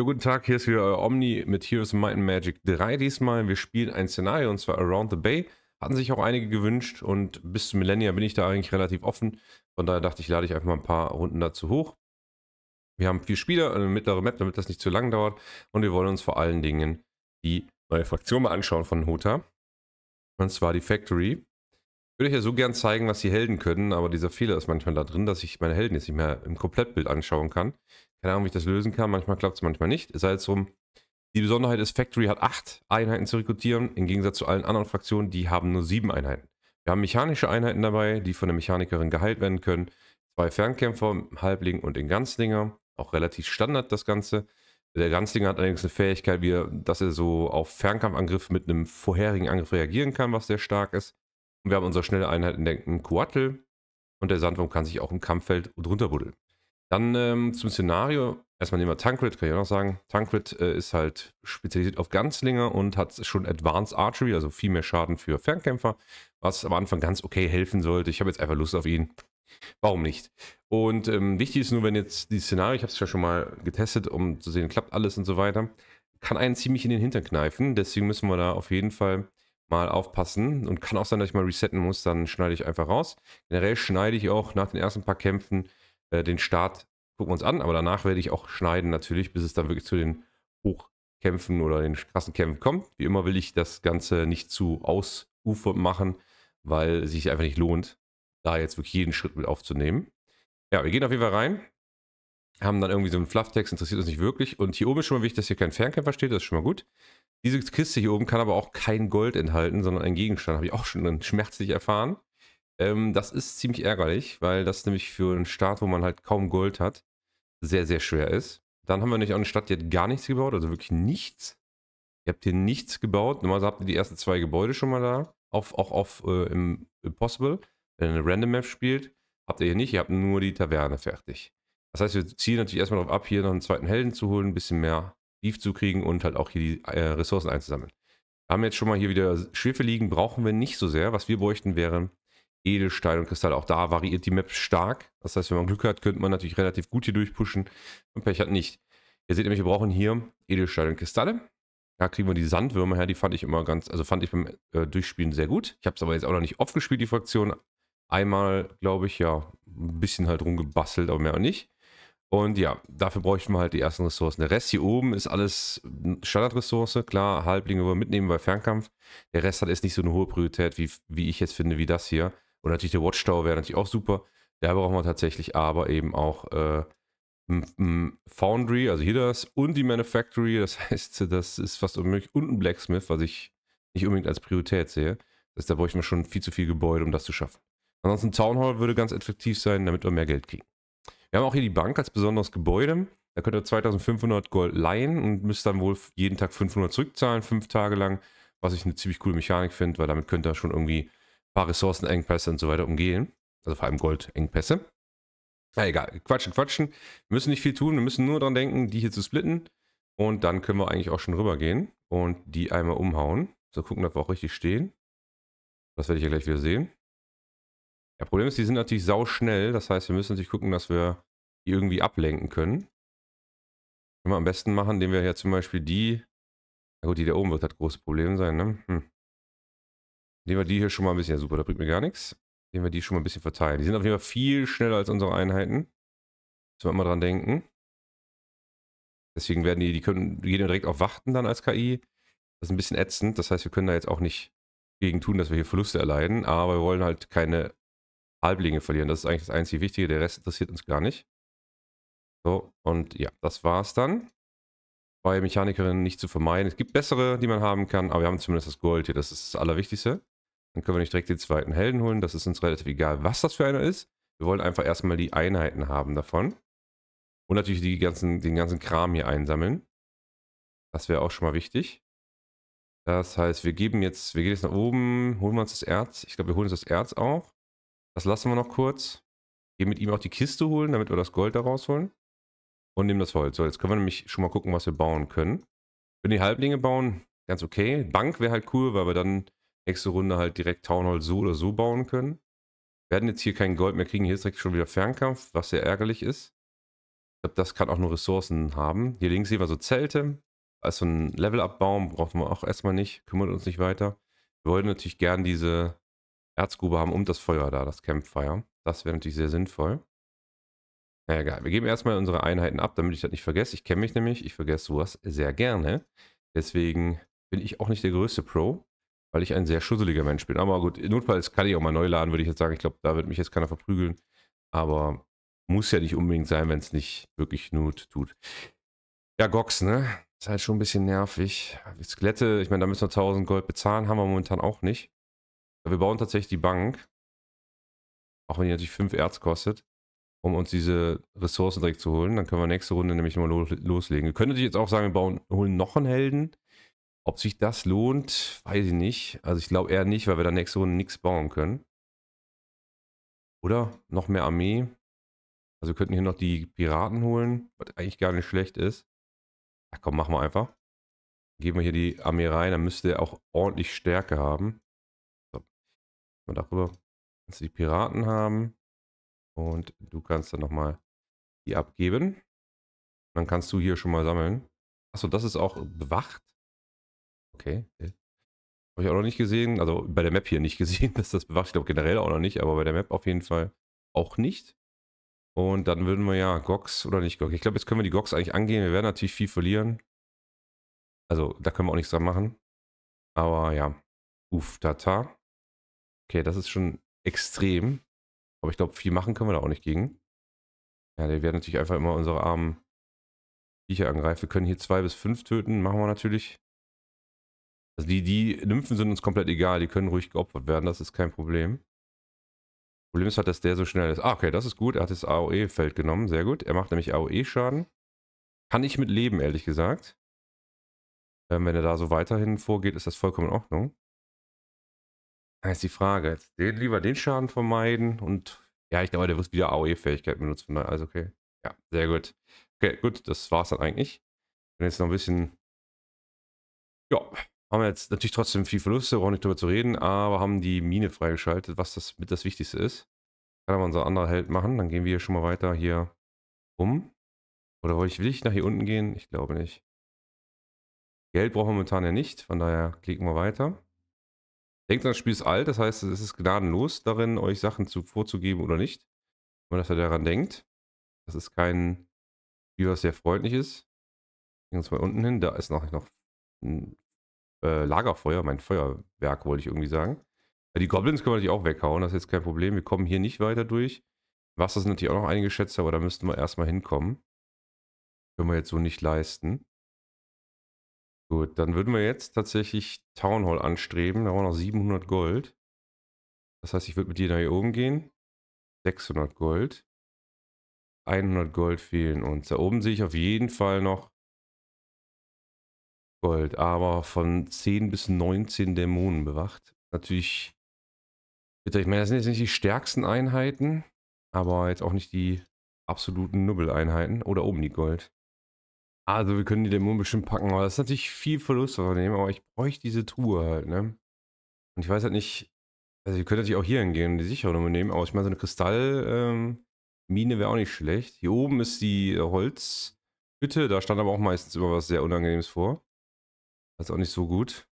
Jo, guten Tag, hier ist wieder euer Omni mit Heroes of Might and Magic 3 diesmal. Wir spielen ein Szenario und zwar Around the Bay. Hatten sich auch einige gewünscht und bis zum Millennia bin ich da eigentlich relativ offen. Von daher dachte ich, lade ich einfach mal ein paar Runden dazu hoch. Wir haben vier Spieler, eine mittlere Map, damit das nicht zu lang dauert. Und wir wollen uns vor allen Dingen die neue Fraktion mal anschauen von Hota. Und zwar die Factory. Ich würde euch ja so gern zeigen, was die Helden können, aber dieser Fehler ist manchmal da drin, dass ich meine Helden jetzt nicht mehr im Komplettbild anschauen kann. Keine Ahnung, wie ich das lösen kann. Manchmal klappt es, manchmal nicht. Sei es drum. Die Besonderheit ist, Factory hat acht Einheiten zu rekrutieren, im Gegensatz zu allen anderen Fraktionen, die haben nur sieben Einheiten. Wir haben mechanische Einheiten dabei, die von der Mechanikerin geheilt werden können. Zwei Fernkämpfer, Halbling und den Ganzlinger. Auch relativ Standard das Ganze. Der Ganzlinger hat allerdings eine Fähigkeit, wie, dass er so auf Fernkampfangriff mit einem vorherigen Angriff reagieren kann, was sehr stark ist. Und wir haben unsere schnelle Einheit in der Kuattel. Und der Sandwurm kann sich auch im Kampffeld drunter buddeln. Dann ähm, zum Szenario. Erstmal nehmen wir Tankrit, kann ich auch noch sagen. Tankrit äh, ist halt spezialisiert auf Ganzlinger und hat schon Advanced Archery, also viel mehr Schaden für Fernkämpfer, was am Anfang ganz okay helfen sollte. Ich habe jetzt einfach Lust auf ihn. Warum nicht? Und ähm, wichtig ist nur, wenn jetzt die Szenario, ich habe es ja schon mal getestet, um zu sehen, klappt alles und so weiter, kann einen ziemlich in den Hintern kneifen. Deswegen müssen wir da auf jeden Fall mal aufpassen. Und kann auch sein, dass ich mal resetten muss, dann schneide ich einfach raus. Generell schneide ich auch nach den ersten paar Kämpfen äh, den Start gucken wir uns an, aber danach werde ich auch schneiden natürlich, bis es dann wirklich zu den Hochkämpfen oder den krassen Kämpfen kommt. Wie immer will ich das Ganze nicht zu ausufern machen, weil es sich einfach nicht lohnt, da jetzt wirklich jeden Schritt mit aufzunehmen. Ja, wir gehen auf jeden Fall rein. Haben dann irgendwie so einen Flufftext, interessiert uns nicht wirklich. Und hier oben ist schon mal wichtig, dass hier kein Fernkämpfer steht, das ist schon mal gut. Diese Kiste hier oben kann aber auch kein Gold enthalten, sondern ein Gegenstand. Habe ich auch schon schmerzlich erfahren. Ähm, das ist ziemlich ärgerlich, weil das nämlich für einen Staat, wo man halt kaum Gold hat, sehr, sehr schwer ist. Dann haben wir nämlich auch eine Stadt, die hat gar nichts gebaut, also wirklich nichts. Ihr habt hier nichts gebaut. Normalerweise habt ihr die ersten zwei Gebäude schon mal da. Auf, auch auf äh, im Impossible. Wenn ihr eine Random Map spielt, habt ihr hier nicht. Ihr habt nur die Taverne fertig. Das heißt, wir ziehen natürlich erstmal darauf ab, hier noch einen zweiten Helden zu holen, ein bisschen mehr Beef zu kriegen und halt auch hier die äh, Ressourcen einzusammeln. Wir haben jetzt schon mal hier wieder Schiffe liegen, brauchen wir nicht so sehr. Was wir bräuchten, wären Edelstein und Kristalle. Auch da variiert die Map stark. Das heißt, wenn man Glück hat, könnte man natürlich relativ gut hier durchpushen und Pech hat nicht. Ihr seht nämlich, wir brauchen hier Edelstein und Kristalle. Da kriegen wir die Sandwürmer her, die fand ich immer ganz, also fand ich beim äh, Durchspielen sehr gut. Ich habe es aber jetzt auch noch nicht oft gespielt, die Fraktion. Einmal, glaube ich, ja, ein bisschen halt rumgebastelt, aber mehr auch nicht. Und ja, dafür bräuchten wir halt die ersten Ressourcen. Der Rest hier oben ist alles Standardressource. Klar, Halblinge wollen wir mitnehmen bei Fernkampf. Der Rest hat jetzt nicht so eine hohe Priorität, wie, wie ich jetzt finde, wie das hier. Und natürlich der Watchtower wäre natürlich auch super. Da brauchen wir tatsächlich aber eben auch äh, Foundry, also hier das, und die Manufactory. Das heißt, das ist fast unmöglich. Und ein Blacksmith, was ich nicht unbedingt als Priorität sehe. Das, heißt, da bräuchte man schon viel zu viel Gebäude, um das zu schaffen. Ansonsten Town Hall würde ganz effektiv sein, damit wir mehr Geld kriegen. Wir haben auch hier die Bank als besonderes Gebäude. Da könnt ihr 2500 Gold leihen und müsst dann wohl jeden Tag 500 zurückzahlen, fünf Tage lang. Was ich eine ziemlich coole Mechanik finde, weil damit könnt ihr schon irgendwie paar Ressourcenengpässe und so weiter umgehen. Also vor allem Goldengpässe. Na egal, quatschen, quatschen. Wir müssen nicht viel tun, wir müssen nur daran denken, die hier zu splitten. Und dann können wir eigentlich auch schon rübergehen und die einmal umhauen. So gucken, ob wir auch richtig stehen. Das werde ich ja gleich wieder sehen. Ja, Problem ist, die sind natürlich sau schnell. Das heißt, wir müssen natürlich gucken, dass wir die irgendwie ablenken können. Können wir am besten machen, indem wir ja zum Beispiel die... Na gut, die da oben wird halt große Problem sein, ne? Hm. Nehmen wir die hier schon mal ein bisschen. Ja, super, da bringt mir gar nichts. Nehmen wir die schon mal ein bisschen verteilen. Die sind auf jeden Fall viel schneller als unsere Einheiten. Müssen wir immer dran denken. Deswegen werden die, die können, die gehen direkt auf Warten dann als KI. Das ist ein bisschen ätzend. Das heißt, wir können da jetzt auch nicht gegen tun, dass wir hier Verluste erleiden. Aber wir wollen halt keine Halblinge verlieren. Das ist eigentlich das einzige Wichtige. Der Rest interessiert uns gar nicht. So, und ja, das war's dann. Bei Mechanikerinnen nicht zu vermeiden. Es gibt bessere, die man haben kann, aber wir haben zumindest das Gold hier. Das ist das Allerwichtigste. Dann können wir nicht direkt den zweiten Helden holen. Das ist uns relativ egal, was das für einer ist. Wir wollen einfach erstmal die Einheiten haben davon. Und natürlich die ganzen, den ganzen Kram hier einsammeln. Das wäre auch schon mal wichtig. Das heißt, wir geben jetzt, wir gehen jetzt nach oben, holen wir uns das Erz. Ich glaube, wir holen uns das Erz auch. Das lassen wir noch kurz. Gehen mit ihm auch die Kiste holen, damit wir das Gold da rausholen. Und nehmen das Holz. So, jetzt können wir nämlich schon mal gucken, was wir bauen können. Wenn die Halblinge bauen, ganz okay. Bank wäre halt cool, weil wir dann nächste Runde halt direkt Town Hall so oder so bauen können. Wir werden jetzt hier kein Gold mehr kriegen. Hier ist direkt schon wieder Fernkampf, was sehr ärgerlich ist. Ich glaube, das kann auch nur Ressourcen haben. Hier links sehen wir so Zelte. Also ein Level-Up-Baum brauchen wir auch erstmal nicht. Kümmert uns nicht weiter. Wir wollen natürlich gern diese Erzgrube haben und das Feuer da, das Campfire. Das wäre natürlich sehr sinnvoll. Naja, egal. Wir geben erstmal unsere Einheiten ab, damit ich das nicht vergesse. Ich kenne mich nämlich, ich vergesse sowas sehr gerne. Deswegen bin ich auch nicht der größte Pro weil ich ein sehr schusseliger Mensch bin. Aber gut, notfalls kann ich auch mal neu laden, würde ich jetzt sagen. Ich glaube, da wird mich jetzt keiner verprügeln. Aber muss ja nicht unbedingt sein, wenn es nicht wirklich Not tut. Ja, Gox, ne? Ist halt schon ein bisschen nervig. Skelette, ich meine, da müssen wir 1000 Gold bezahlen, haben wir momentan auch nicht. Wir bauen tatsächlich die Bank. Auch wenn die natürlich 5 Erz kostet. Um uns diese Ressourcen direkt zu holen. Dann können wir nächste Runde nämlich mal loslegen. Wir können natürlich jetzt auch sagen, wir bauen, holen noch einen Helden. Ob sich das lohnt, weiß ich nicht. Also ich glaube eher nicht, weil wir da nächste Runde nichts bauen können. Oder noch mehr Armee. Also wir könnten hier noch die Piraten holen, was eigentlich gar nicht schlecht ist. Ja komm, machen wir einfach. Geben wir hier die Armee rein, dann müsste er auch ordentlich Stärke haben. So, mal darüber kannst du die Piraten haben. Und du kannst dann nochmal die abgeben. Dann kannst du hier schon mal sammeln. Achso, das ist auch bewacht. Okay. Habe ich auch noch nicht gesehen. Also bei der Map hier nicht gesehen, dass das bewacht. Ich glaube generell auch noch nicht, aber bei der Map auf jeden Fall auch nicht. Und dann würden wir ja Gox oder nicht Gox. Ich glaube, jetzt können wir die Gox eigentlich angehen. Wir werden natürlich viel verlieren. Also da können wir auch nichts dran machen. Aber ja. Uff, tata. Okay, das ist schon extrem. Aber ich glaube, viel machen können wir da auch nicht gegen. Ja, die werden natürlich einfach immer unsere armen Viecher angreifen. Wir können hier zwei bis fünf töten. Machen wir natürlich. Also die, die Nymphen sind uns komplett egal, die können ruhig geopfert werden, das ist kein Problem. Problem ist halt, dass der so schnell ist. Ah, okay, das ist gut. Er hat das AOE-Feld genommen. Sehr gut. Er macht nämlich AOE-Schaden. Kann ich mit leben, ehrlich gesagt. Ähm, wenn er da so weiterhin vorgeht, ist das vollkommen in Ordnung. Da ist die Frage. Jetzt den, lieber den Schaden vermeiden und ja, ich glaube, der wird wieder AOE-Fähigkeit benutzen. Also okay. Ja, sehr gut. Okay, gut, das war's dann eigentlich. Wenn jetzt noch ein bisschen ja, haben wir jetzt natürlich trotzdem viel Verluste, brauchen nicht drüber zu reden, aber haben die Mine freigeschaltet, was das mit das Wichtigste ist. Kann aber unser anderer Held machen. Dann gehen wir hier schon mal weiter hier um. Oder wollte ich, will ich nach hier unten gehen? Ich glaube nicht. Geld brauchen wir momentan ja nicht, von daher klicken wir weiter. Denkt an das Spiel ist alt, das heißt, es ist gnadenlos darin, euch Sachen zu, vorzugeben oder nicht. Wenn dass ihr daran denkt. Das ist kein Spiel, was sehr freundlich ist. Gehen wir uns mal unten hin. Da ist noch, noch ein äh, Lagerfeuer, mein Feuerwerk, wollte ich irgendwie sagen. Äh, die Goblins können wir natürlich auch weghauen, das ist jetzt kein Problem. Wir kommen hier nicht weiter durch. Wasser sind natürlich auch noch eingeschätzt, aber da müssten wir erstmal hinkommen. Können wir jetzt so nicht leisten. Gut, dann würden wir jetzt tatsächlich Town Hall anstreben. Da haben wir noch 700 Gold. Das heißt, ich würde mit dir da hier oben gehen. 600 Gold. 100 Gold fehlen uns. Da oben sehe ich auf jeden Fall noch Gold, aber von 10 bis 19 Dämonen bewacht. Natürlich, bitte, ich meine, das sind jetzt nicht die stärksten Einheiten, aber jetzt auch nicht die absoluten Nubbel-Einheiten oder oben die Gold. Also wir können die Dämonen bestimmt packen, aber das ist natürlich viel Verlust, was wir nehmen, aber ich bräuchte diese Truhe halt, ne? Und ich weiß halt nicht, also wir können natürlich auch hier hingehen und die sichere Nummer nehmen, aber ich meine, so eine Kristallmine ähm, wäre auch nicht schlecht. Hier oben ist die äh, Holzhütte, da stand aber auch meistens immer was sehr Unangenehmes vor. Das ist auch nicht so gut.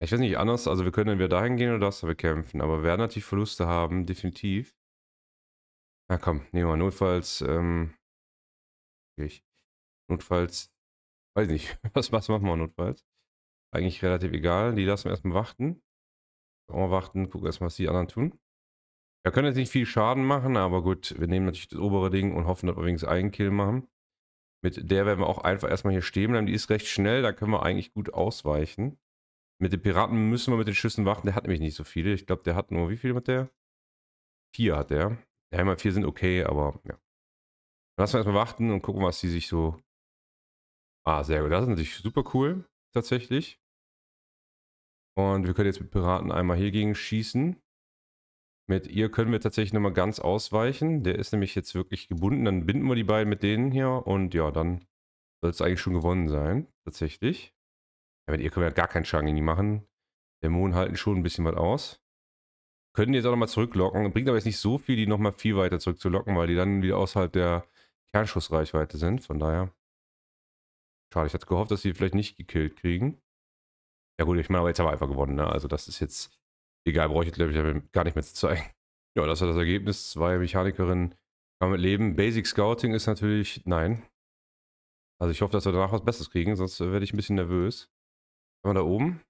Ich weiß nicht, anders, also wir können entweder dahin gehen oder das bekämpfen, aber wir werden natürlich Verluste haben, definitiv. Na ah, komm, nehmen wir notfalls, ähm, ich. Notfalls, weiß nicht, was, was machen wir notfalls? Eigentlich relativ egal, die lassen wir erstmal warten. Auch mal warten, gucken erstmal, was die anderen tun. Wir können jetzt nicht viel Schaden machen, aber gut, wir nehmen natürlich das obere Ding und hoffen, dass wir wenigstens einen Kill machen. Mit der werden wir auch einfach erstmal hier stehen bleiben. Die ist recht schnell, da können wir eigentlich gut ausweichen. Mit den Piraten müssen wir mit den Schüssen warten. Der hat nämlich nicht so viele. Ich glaube, der hat nur wie viele mit der? Vier hat der. Ja, immer vier sind okay, aber ja. Lassen wir erstmal warten und gucken, was die sich so. Ah, sehr gut. Das ist natürlich super cool, tatsächlich. Und wir können jetzt mit Piraten einmal hier gegen schießen. Mit ihr können wir tatsächlich nochmal ganz ausweichen. Der ist nämlich jetzt wirklich gebunden. Dann binden wir die beiden mit denen hier und ja, dann soll es eigentlich schon gewonnen sein. Tatsächlich. Ja, mit ihr können wir ja gar keinen Schaden in die machen. Dämonen halten schon ein bisschen was aus. Können die jetzt auch nochmal zurücklocken. Bringt aber jetzt nicht so viel, die nochmal viel weiter zurückzulocken, weil die dann wieder außerhalb der Kernschussreichweite sind. Von daher. Schade, ich hatte gehofft, dass sie vielleicht nicht gekillt kriegen. Ja gut, ich meine, aber jetzt haben wir einfach gewonnen, ne? Also das ist jetzt Egal, brauche ich jetzt, glaube ich, gar nicht mehr zu zeigen. Ja, das war das Ergebnis. Zwei Mechanikerinnen kann mit leben. Basic Scouting ist natürlich nein. Also ich hoffe, dass wir danach was Besseres kriegen, sonst werde ich ein bisschen nervös. Kann man da oben?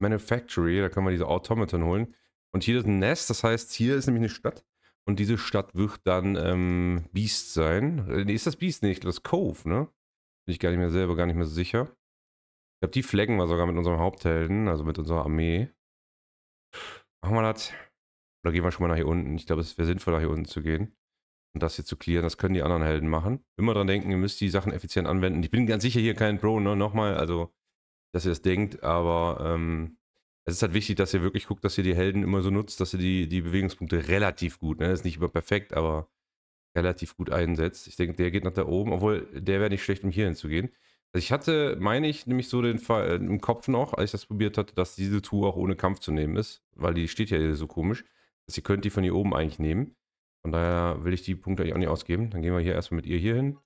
Manufactory, da können wir diese Automaton holen. Und hier ist ein Nest, das heißt, hier ist nämlich eine Stadt. Und diese Stadt wird dann ähm, Beast sein. Äh, nee, ist das Beast nicht? Das Cove, ne? Bin ich gar nicht mehr selber, gar nicht mehr so sicher. Ich glaube, die flaggen wir sogar mit unserem Haupthelden, also mit unserer Armee machen wir das? Oder gehen wir schon mal nach hier unten? Ich glaube, es wäre sinnvoll, nach hier unten zu gehen. Und das hier zu clearen, das können die anderen Helden machen. Immer dran denken, ihr müsst die Sachen effizient anwenden. Ich bin ganz sicher hier kein Pro, ne? Nochmal, also, dass ihr das denkt, aber ähm, es ist halt wichtig, dass ihr wirklich guckt, dass ihr die Helden immer so nutzt, dass ihr die, die Bewegungspunkte relativ gut, ne? Ist nicht immer perfekt, aber relativ gut einsetzt. Ich denke, der geht nach da oben, obwohl der wäre nicht schlecht, um hier hinzugehen. Also Ich hatte, meine ich, nämlich so den Fall äh, im Kopf noch, als ich das probiert hatte, dass diese Tour auch ohne Kampf zu nehmen ist, weil die steht ja hier so komisch. Sie ihr könnt die von hier oben eigentlich nehmen. Von daher will ich die Punkte eigentlich auch nicht ausgeben. Dann gehen wir hier erstmal mit ihr hier hin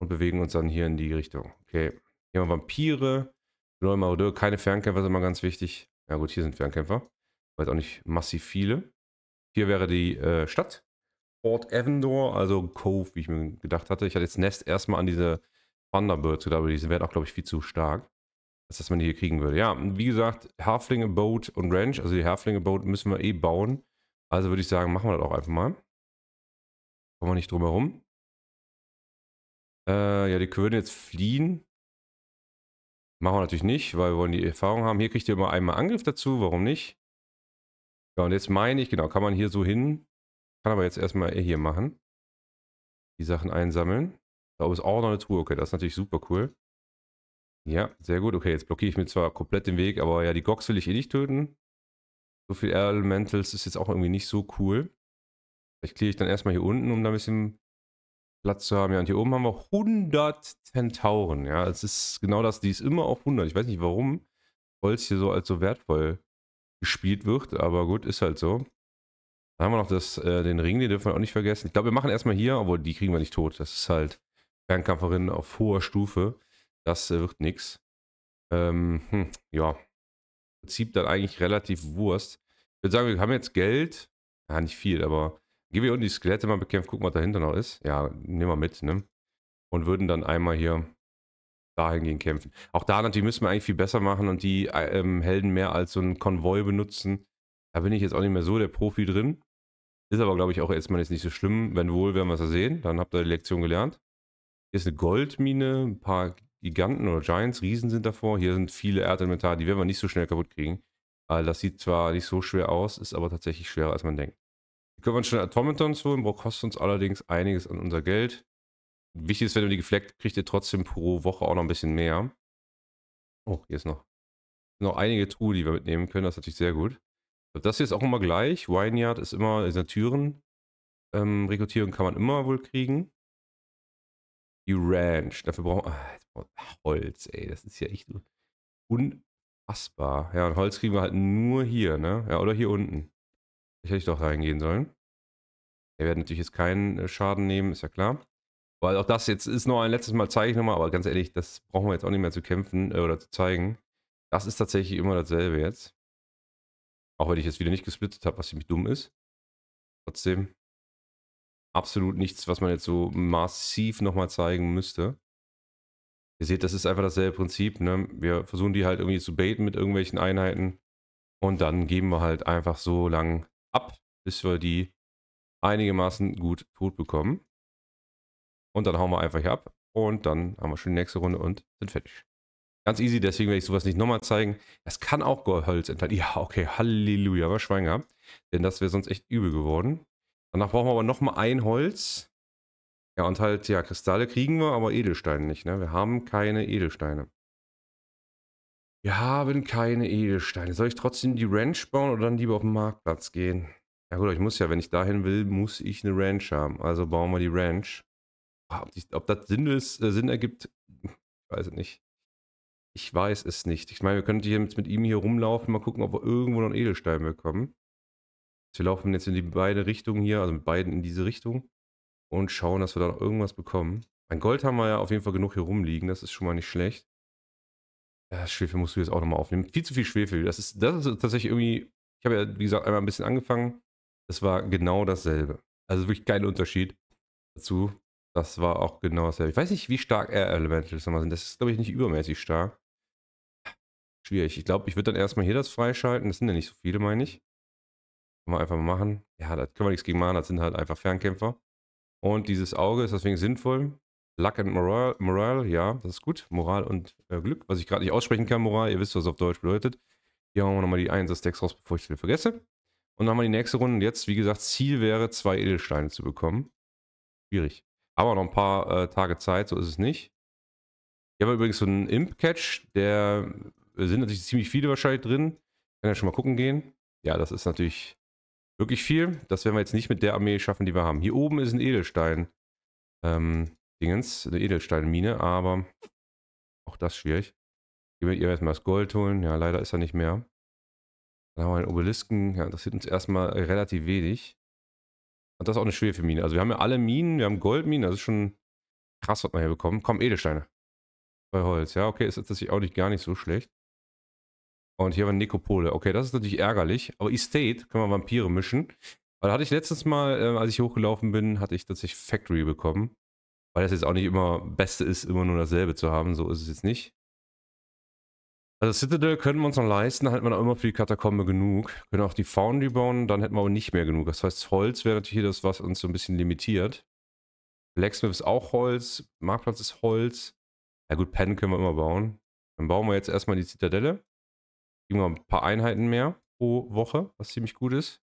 und bewegen uns dann hier in die Richtung. Okay. Hier haben wir Vampire. Leute, Marodeur, keine Fernkämpfer sind mal ganz wichtig. Ja gut, hier sind Fernkämpfer. Weiß auch nicht massiv viele. Hier wäre die äh, Stadt. Fort Evendor, also Cove, wie ich mir gedacht hatte. Ich hatte jetzt Nest erstmal an diese Thunderbirds aber die wären auch, glaube ich, viel zu stark, als dass man die hier kriegen würde. Ja, wie gesagt, Halflinge Boat und Ranch, also die Halflinge Boat müssen wir eh bauen. Also würde ich sagen, machen wir das auch einfach mal. Kommen wir nicht drum herum. Äh, ja, die können jetzt fliehen. Machen wir natürlich nicht, weil wir wollen die Erfahrung haben. Hier kriegt ihr immer einmal Angriff dazu, warum nicht? Ja, und jetzt meine ich, genau, kann man hier so hin. Kann aber jetzt erstmal eh hier machen. Die Sachen einsammeln. Da oben ist auch noch eine Truhe. Okay, das ist natürlich super cool. Ja, sehr gut. Okay, jetzt blockiere ich mir zwar komplett den Weg, aber ja, die Gox will ich eh nicht töten. So viel Elementals ist jetzt auch irgendwie nicht so cool. Vielleicht kläre ich dann erstmal hier unten, um da ein bisschen Platz zu haben. Ja, und hier oben haben wir 100 Tentauren. Ja, es ist genau das. Die ist immer auf 100. Ich weiß nicht, warum Holz hier so als so wertvoll gespielt wird, aber gut, ist halt so. Dann haben wir noch das, äh, den Ring, den dürfen wir auch nicht vergessen. Ich glaube, wir machen erstmal hier, obwohl die kriegen wir nicht tot. Das ist halt Fernkampferinnen auf hoher Stufe. Das äh, wird nichts. Ähm, hm, ja, im Prinzip dann eigentlich relativ Wurst. Ich würde sagen, wir haben jetzt Geld. Ja, nicht viel, aber gehen wir unten die Skelette mal bekämpfen, gucken, was dahinter noch ist. Ja, nehmen wir mit, ne? Und würden dann einmal hier dahingehend kämpfen. Auch da natürlich müssen wir eigentlich viel besser machen und die äh, ähm, Helden mehr als so einen Konvoi benutzen. Da bin ich jetzt auch nicht mehr so der Profi drin. Ist aber, glaube ich, auch erstmal jetzt nicht so schlimm. Wenn wohl, werden wir es ja sehen. Dann habt ihr die Lektion gelernt. Hier ist eine Goldmine, ein paar Giganten oder Giants, Riesen sind davor. Hier sind viele Erdelementare, die werden wir nicht so schnell kaputt kriegen. Äh, das sieht zwar nicht so schwer aus, ist aber tatsächlich schwerer, als man denkt. Hier können wir uns schnell Automatons holen, kostet uns allerdings einiges an unser Geld. Wichtig ist, wenn ihr die gefleckt kriegt, ihr trotzdem pro Woche auch noch ein bisschen mehr. Oh, hier ist noch, noch einige Truhe, die wir mitnehmen können. Das ist natürlich sehr gut. Das hier ist auch immer gleich. Wineyard ist immer, ist Türen. Ähm, rekrutieren kann man immer wohl kriegen. Die Ranch. Dafür brauchen ah, wir Holz, ey. Das ist ja echt unfassbar. Ja, und Holz kriegen wir halt nur hier, ne? Ja, oder hier unten. Ich hätte ich doch reingehen sollen. Er wird natürlich jetzt keinen äh, Schaden nehmen, ist ja klar. Weil auch das jetzt ist noch ein letztes Mal, zeige ich nochmal, aber ganz ehrlich, das brauchen wir jetzt auch nicht mehr zu kämpfen äh, oder zu zeigen. Das ist tatsächlich immer dasselbe jetzt. Auch wenn ich jetzt wieder nicht gesplittet habe, was ziemlich dumm ist. Trotzdem, absolut nichts, was man jetzt so massiv nochmal zeigen müsste. Ihr seht, das ist einfach dasselbe Prinzip. Ne? Wir versuchen die halt irgendwie zu baiten mit irgendwelchen Einheiten. Und dann geben wir halt einfach so lang ab, bis wir die einigermaßen gut tot bekommen. Und dann hauen wir einfach hier ab. Und dann haben wir schon die nächste Runde und sind fertig. Ganz easy, deswegen werde ich sowas nicht nochmal zeigen. Das kann auch Holz enthalten. Ja, okay, Halleluja, war Schwein gehabt. Denn das wäre sonst echt übel geworden. Danach brauchen wir aber nochmal ein Holz. Ja, und halt, ja, Kristalle kriegen wir, aber Edelsteine nicht, ne? Wir haben keine Edelsteine. Wir haben keine Edelsteine. Soll ich trotzdem die Ranch bauen oder dann lieber auf den Marktplatz gehen? Ja gut, ich muss ja, wenn ich dahin will, muss ich eine Ranch haben. Also bauen wir die Ranch. Ah, ob, die, ob das Sinn, ist, äh, Sinn ergibt, weiß ich nicht. Ich weiß es nicht. Ich meine, wir könnten hier jetzt mit ihm hier rumlaufen, mal gucken, ob wir irgendwo noch einen Edelstein bekommen. Wir laufen jetzt in die beide Richtungen hier, also mit beiden in diese Richtung und schauen, dass wir da noch irgendwas bekommen. An Gold haben wir ja auf jeden Fall genug hier rumliegen, das ist schon mal nicht schlecht. Ja, Schwefel musst du jetzt auch nochmal aufnehmen. Viel zu viel Schwefel, das ist, das ist tatsächlich irgendwie, ich habe ja, wie gesagt, einmal ein bisschen angefangen. Das war genau dasselbe. Also wirklich kein Unterschied dazu. Das war auch genau dasselbe. Ich weiß nicht, wie stark Air Elementals nochmal sind. Das ist, glaube ich, nicht übermäßig stark. Schwierig. Ich glaube, ich würde dann erstmal hier das freischalten. Das sind ja nicht so viele, meine ich. Können wir einfach mal machen. Ja, da können wir nichts gegen machen, das sind halt einfach Fernkämpfer. Und dieses Auge ist deswegen sinnvoll. Luck and Moral, Moral ja, das ist gut. Moral und äh, Glück, was ich gerade nicht aussprechen kann, Moral, ihr wisst, was auf Deutsch bedeutet. Hier haben wir nochmal die Einsatzdecks raus, bevor ich es wieder vergesse. Und dann haben wir die nächste Runde. Und jetzt, wie gesagt, Ziel wäre, zwei Edelsteine zu bekommen. Schwierig. Aber noch ein paar äh, Tage Zeit, so ist es nicht. Hier haben wir übrigens so einen Imp-Catch. Der äh, sind natürlich ziemlich viele wahrscheinlich drin. kann ja schon mal gucken gehen. Ja, das ist natürlich wirklich viel. Das werden wir jetzt nicht mit der Armee schaffen, die wir haben. Hier oben ist ein Edelstein. Ähm, Dingens, eine Edelsteinmine, aber auch das schwierig. Gehen wir ihr erstmal das Gold holen. Ja, leider ist er nicht mehr. Dann haben wir einen Obelisken. Ja, das sieht uns erstmal relativ wenig. Und das ist auch eine schwere Mine. Also wir haben ja alle Minen. Wir haben Goldminen. Das ist schon krass, was wir hier bekommen. Komm, Edelsteine. Bei Holz. Ja, okay, ist tatsächlich auch nicht gar nicht so schlecht. Und hier haben wir Nekopole. Okay, das ist natürlich ärgerlich. Aber Estate können wir Vampire mischen. Weil da hatte ich letztens mal, äh, als ich hochgelaufen bin, hatte ich tatsächlich Factory bekommen. Weil das jetzt auch nicht immer Beste ist, immer nur dasselbe zu haben. So ist es jetzt nicht. Also Citadel können wir uns noch leisten, da hat man auch immer für die Katakombe genug. Können auch die Foundry bauen, dann hätten wir aber nicht mehr genug. Das heißt, Holz wäre natürlich das, was uns so ein bisschen limitiert. Blacksmith ist auch Holz, Marktplatz ist Holz. Ja gut, Pen können wir immer bauen. Dann bauen wir jetzt erstmal die Zitadelle kriegen wir ein paar Einheiten mehr pro Woche, was ziemlich gut ist.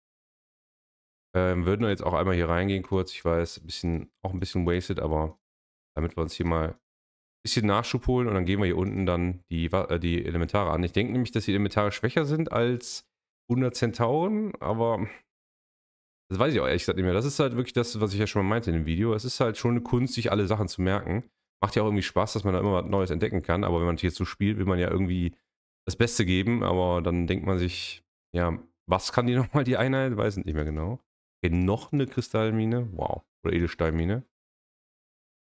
Ähm, würden wir jetzt auch einmal hier reingehen kurz. Ich weiß, ein bisschen, auch ein bisschen wasted, aber damit wir uns hier mal ein bisschen Nachschub holen und dann gehen wir hier unten dann die, äh, die Elementare an. Ich denke nämlich, dass die Elementare schwächer sind als 100 Zentauren, aber das weiß ich auch ehrlich gesagt nicht mehr. Das ist halt wirklich das, was ich ja schon mal meinte in dem Video. Es ist halt schon eine Kunst, sich alle Sachen zu merken. Macht ja auch irgendwie Spaß, dass man da immer was Neues entdecken kann, aber wenn man hier so spielt, will man ja irgendwie das Beste geben, aber dann denkt man sich, ja, was kann die nochmal die Einheit? Weiß nicht mehr genau. Okay, noch eine Kristallmine, wow, oder Edelsteinmine.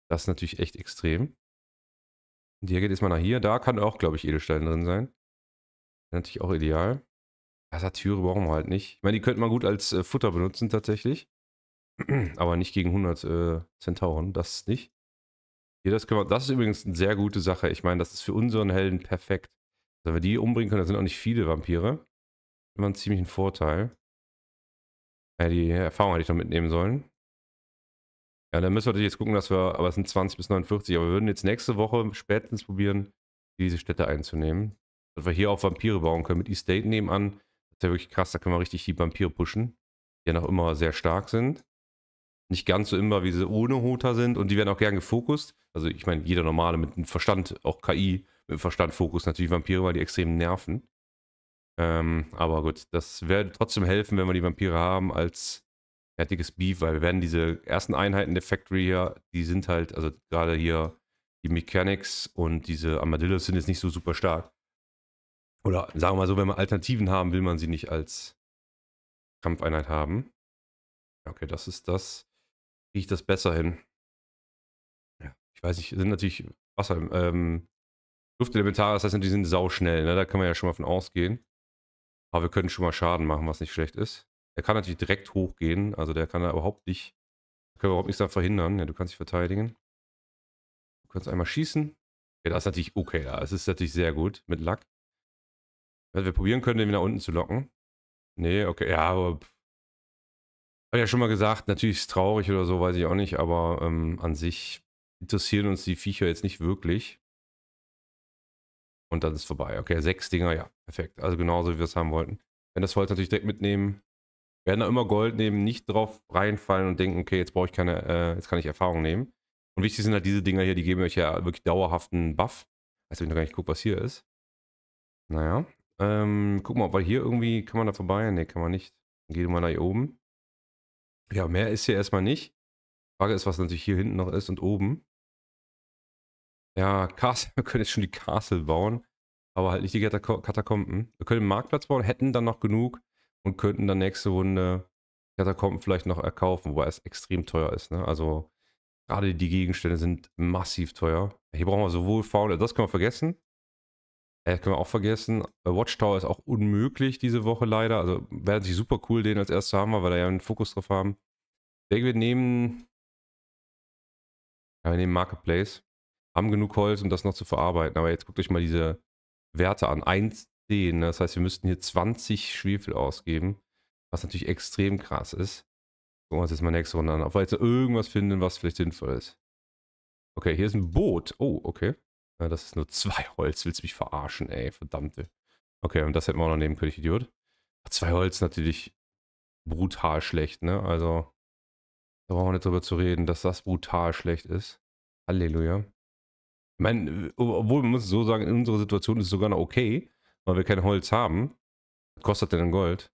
Das ist natürlich echt extrem. Und hier geht es mal nach hier. Da kann auch, glaube ich, Edelstein drin sein. Natürlich auch ideal. Wassertüre brauchen wir halt nicht. Ich meine, die könnte man gut als äh, Futter benutzen tatsächlich. Aber nicht gegen 100 äh, Zentauren, das nicht. Hier, das, können wir, das ist übrigens eine sehr gute Sache. Ich meine, das ist für unseren Helden perfekt. Dass wir die umbringen können, das sind auch nicht viele Vampire. Immer einen ziemlichen Vorteil. Ja, die Erfahrung hätte ich noch mitnehmen sollen. Ja, dann müssen wir natürlich jetzt gucken, dass wir, aber es sind 20 bis 49, aber wir würden jetzt nächste Woche spätestens probieren, diese Städte einzunehmen. Dass wir hier auch Vampire bauen können. Mit Estate nebenan, das ist ja wirklich krass, da können wir richtig die Vampire pushen, die ja noch immer sehr stark sind. Nicht ganz so immer, wie sie ohne Hota sind und die werden auch gern gefokust. Also ich meine, jeder Normale mit einem Verstand, auch KI, mit Verstand Fokus natürlich Vampire, weil die extrem nerven. Ähm, aber gut, das wird trotzdem helfen, wenn wir die Vampire haben als fertiges Beef, weil wir werden diese ersten Einheiten der Factory hier, die sind halt, also gerade hier die Mechanics und diese Armadillos sind jetzt nicht so super stark. Oder sagen wir mal so, wenn man Alternativen haben, will man sie nicht als Kampfeinheit haben. Okay, das ist das. Kriege ich das besser hin? Ja, ich weiß nicht, sind natürlich Wasser, ähm, Luftelementare, das heißt, die sind sauschnell, ne? Da kann man ja schon mal von ausgehen. Aber wir können schon mal Schaden machen, was nicht schlecht ist. Er kann natürlich direkt hochgehen, also der kann da überhaupt nicht, kann überhaupt nichts da verhindern. Ja, du kannst dich verteidigen. Du kannst einmal schießen. Ja, das ist natürlich okay, ja. Das ist natürlich sehr gut mit Lack. Also wir probieren können, den wieder unten zu locken. Nee, okay, ja, aber... Hat ja schon mal gesagt, natürlich ist es traurig oder so, weiß ich auch nicht, aber ähm, an sich interessieren uns die Viecher jetzt nicht wirklich. Und dann ist vorbei. Okay, sechs Dinger, ja, perfekt. Also genauso, wie wir es haben wollten. Wenn das Holz natürlich direkt mitnehmen, werden da immer Gold nehmen, nicht drauf reinfallen und denken, okay, jetzt brauche ich keine, äh, jetzt kann ich Erfahrung nehmen. Und wichtig sind halt diese Dinger hier, die geben euch ja wirklich dauerhaften Buff. Also ich noch gar nicht gucke, was hier ist. Naja. Ähm, guck mal, weil hier irgendwie kann man da vorbei. Ne, kann man nicht. Dann geht wir mal da hier oben. Ja, mehr ist hier erstmal nicht. Frage ist, was natürlich hier hinten noch ist und oben. Ja, Castle, wir können jetzt schon die Castle bauen, aber halt nicht die Katakomben. Wir können den Marktplatz bauen, hätten dann noch genug und könnten dann nächste Runde Katakomben vielleicht noch erkaufen, wobei es extrem teuer ist. Ne? Also gerade die Gegenstände sind massiv teuer. Hier brauchen wir sowohl Faul, das können wir vergessen. Das können wir auch vergessen. Watchtower ist auch unmöglich diese Woche leider. Also wäre natürlich super cool, den als erstes zu haben, weil wir da ja einen Fokus drauf haben. Ich denke, wir nehmen, ja, wir nehmen Marketplace haben genug Holz, um das noch zu verarbeiten. Aber jetzt guckt euch mal diese Werte an. 1, 10, ne? das heißt, wir müssten hier 20 Schwefel ausgeben, was natürlich extrem krass ist. Gucken wir uns jetzt mal nächste Runde an, ob wir jetzt irgendwas finden, was vielleicht sinnvoll ist. Okay, hier ist ein Boot. Oh, okay. Ja, das ist nur zwei Holz. Willst du mich verarschen, ey? Verdammte. Okay, und das hätten wir auch noch nehmen können, ich Idiot. Zwei Holz natürlich brutal schlecht, ne? Also, da brauchen wir nicht drüber zu reden, dass das brutal schlecht ist. Halleluja. Ich meine, obwohl man muss so sagen, in unserer Situation ist es sogar noch okay, weil wir kein Holz haben. Was kostet denn Gold?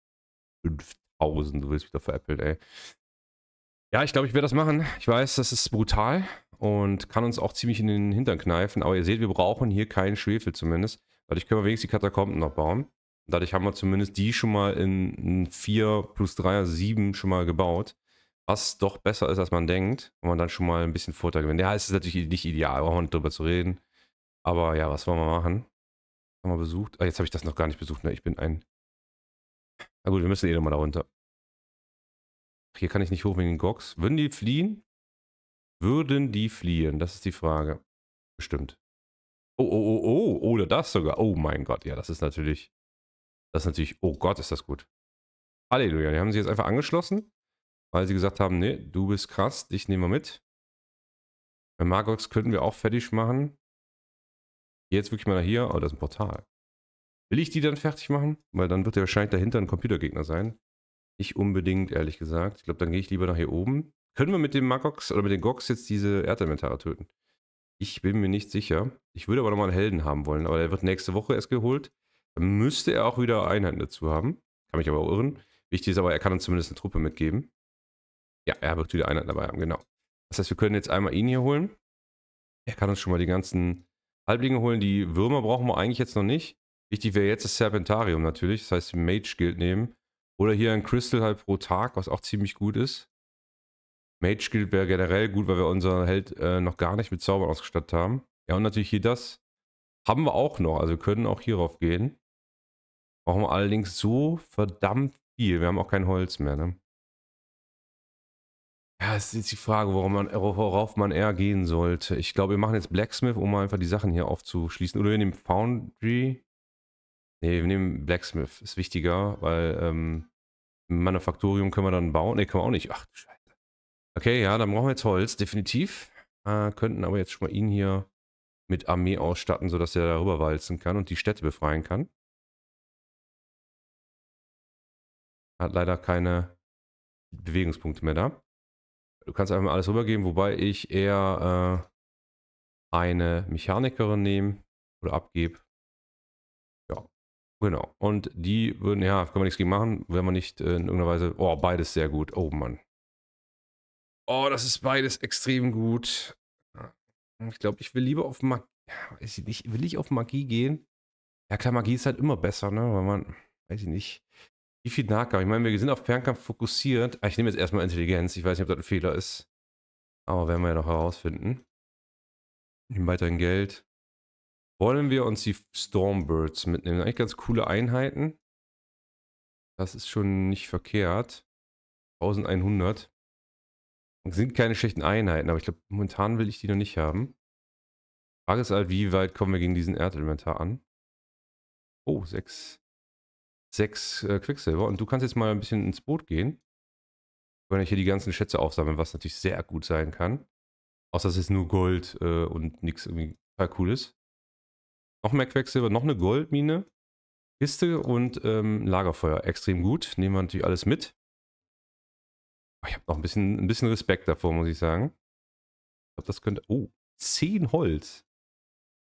5000, du willst wieder veräppeln, ey. Ja, ich glaube, ich werde das machen. Ich weiß, das ist brutal und kann uns auch ziemlich in den Hintern kneifen. Aber ihr seht, wir brauchen hier keinen Schwefel zumindest. Dadurch können wir wenigstens die Katakomben noch bauen. Dadurch haben wir zumindest die schon mal in 4 plus 3er 7 schon mal gebaut was doch besser ist, als man denkt und man dann schon mal ein bisschen Vorteil gewinnt. Ja, es ist natürlich nicht ideal, brauchen nicht drüber zu reden. Aber ja, was wollen wir machen? Haben wir besucht? Ah, jetzt habe ich das noch gar nicht besucht, ne? Ich bin ein... Na gut, wir müssen eh nochmal da runter. Hier kann ich nicht hoch wegen den Gox. Würden die fliehen? Würden die fliehen? Das ist die Frage. Bestimmt. Oh, oh, oh, oh, oder das sogar. Oh mein Gott, ja, das ist natürlich, das ist natürlich, oh Gott, ist das gut. Halleluja, die haben sich jetzt einfach angeschlossen weil sie gesagt haben, nee, du bist krass, dich nehmen wir mit. Bei Margox könnten wir auch fertig machen. Jetzt wirklich mal nach hier. Oh, das ist ein Portal. Will ich die dann fertig machen? Weil dann wird ja wahrscheinlich dahinter ein Computergegner sein. Nicht unbedingt, ehrlich gesagt. Ich glaube, dann gehe ich lieber nach hier oben. Können wir mit dem Magox oder mit den Gox jetzt diese Erdementare töten? Ich bin mir nicht sicher. Ich würde aber nochmal einen Helden haben wollen, aber der wird nächste Woche erst geholt. Dann müsste er auch wieder Einheiten dazu haben. Kann mich aber auch irren. Wichtig ist aber, er kann uns zumindest eine Truppe mitgeben. Ja, er wird wieder Einheit dabei haben, genau. Das heißt, wir können jetzt einmal ihn hier holen. Er kann uns schon mal die ganzen Halblinge holen. Die Würmer brauchen wir eigentlich jetzt noch nicht. Wichtig wäre jetzt das Serpentarium natürlich. Das heißt, Mage Guild nehmen. Oder hier ein Crystal halt pro Tag, was auch ziemlich gut ist. Mage Guild wäre generell gut, weil wir unseren Held äh, noch gar nicht mit Zaubern ausgestattet haben. Ja, und natürlich hier das haben wir auch noch. Also wir können auch hierauf gehen. Brauchen wir allerdings so verdammt viel. Wir haben auch kein Holz mehr, ne? Ja, es ist die Frage, worauf man, worauf man eher gehen sollte. Ich glaube, wir machen jetzt Blacksmith, um mal einfach die Sachen hier aufzuschließen. Oder wir nehmen Foundry. Ne, wir nehmen Blacksmith. Ist wichtiger, weil ähm, Manufaktorium können wir dann bauen. Ne, können wir auch nicht. Ach du Scheiße. Okay, ja, dann brauchen wir jetzt Holz, definitiv. Äh, könnten aber jetzt schon mal ihn hier mit Armee ausstatten, sodass er darüber walzen kann und die Städte befreien kann. Hat leider keine Bewegungspunkte mehr da. Du kannst einfach mal alles rübergeben, wobei ich eher äh, eine Mechanikerin nehme oder abgebe. Ja, genau. Und die würden, ja, können wir nichts gegen machen, wenn man nicht äh, in irgendeiner Weise, oh, beides sehr gut. Oh Mann. Oh, das ist beides extrem gut. Ich glaube, ich will lieber auf Magie, weiß ich nicht, will ich auf Magie gehen? Ja klar, Magie ist halt immer besser, ne, weil man, weiß ich nicht. Wie viel Nahkampf? Ich meine, wir sind auf Fernkampf fokussiert. Ah, ich nehme jetzt erstmal Intelligenz. Ich weiß nicht, ob das ein Fehler ist. Aber werden wir ja noch herausfinden. Nehmen weiterhin Geld. Wollen wir uns die Stormbirds mitnehmen? Eigentlich ganz coole Einheiten. Das ist schon nicht verkehrt. 1100. Das sind keine schlechten Einheiten, aber ich glaube, momentan will ich die noch nicht haben. Frage ist halt, wie weit kommen wir gegen diesen Erdelementar an? Oh, 6 sechs äh, Quicksilver. Und du kannst jetzt mal ein bisschen ins Boot gehen. Können hier die ganzen Schätze aufsammeln, was natürlich sehr gut sein kann. Außer es ist nur Gold äh, und nichts irgendwie total cooles. Noch mehr Quecksilber, noch eine Goldmine, Kiste und ähm, Lagerfeuer. Extrem gut. Nehmen wir natürlich alles mit. Ah, ich habe noch ein bisschen, ein bisschen Respekt davor, muss ich sagen. Ich glaube, das könnte. Oh, 10 Holz.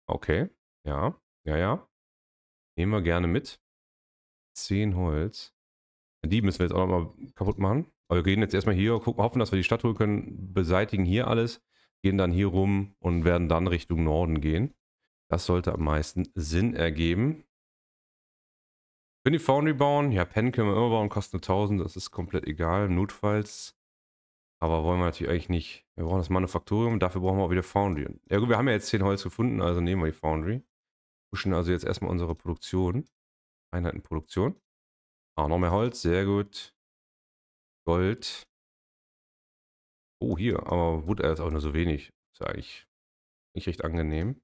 Okay. Ja, ja, ja. Nehmen wir gerne mit. 10 Holz. Die müssen wir jetzt auch nochmal kaputt machen. Aber wir gehen jetzt erstmal hier, gucken, hoffen, dass wir die Stadt holen können, beseitigen hier alles, gehen dann hier rum und werden dann Richtung Norden gehen. Das sollte am meisten Sinn ergeben. Können die Foundry bauen? Ja, Pen können wir immer bauen, kostet 1000, das ist komplett egal, notfalls. Aber wollen wir natürlich eigentlich nicht. Wir brauchen das Manufaktorium, dafür brauchen wir auch wieder Foundry. Ja gut, wir haben ja jetzt 10 Holz gefunden, also nehmen wir die Foundry. Pushen also jetzt erstmal unsere Produktion. Einheiten Produktion. Auch noch mehr Holz, sehr gut. Gold. Oh, hier, aber Wood ist auch nur so wenig. Ist ja eigentlich nicht recht angenehm.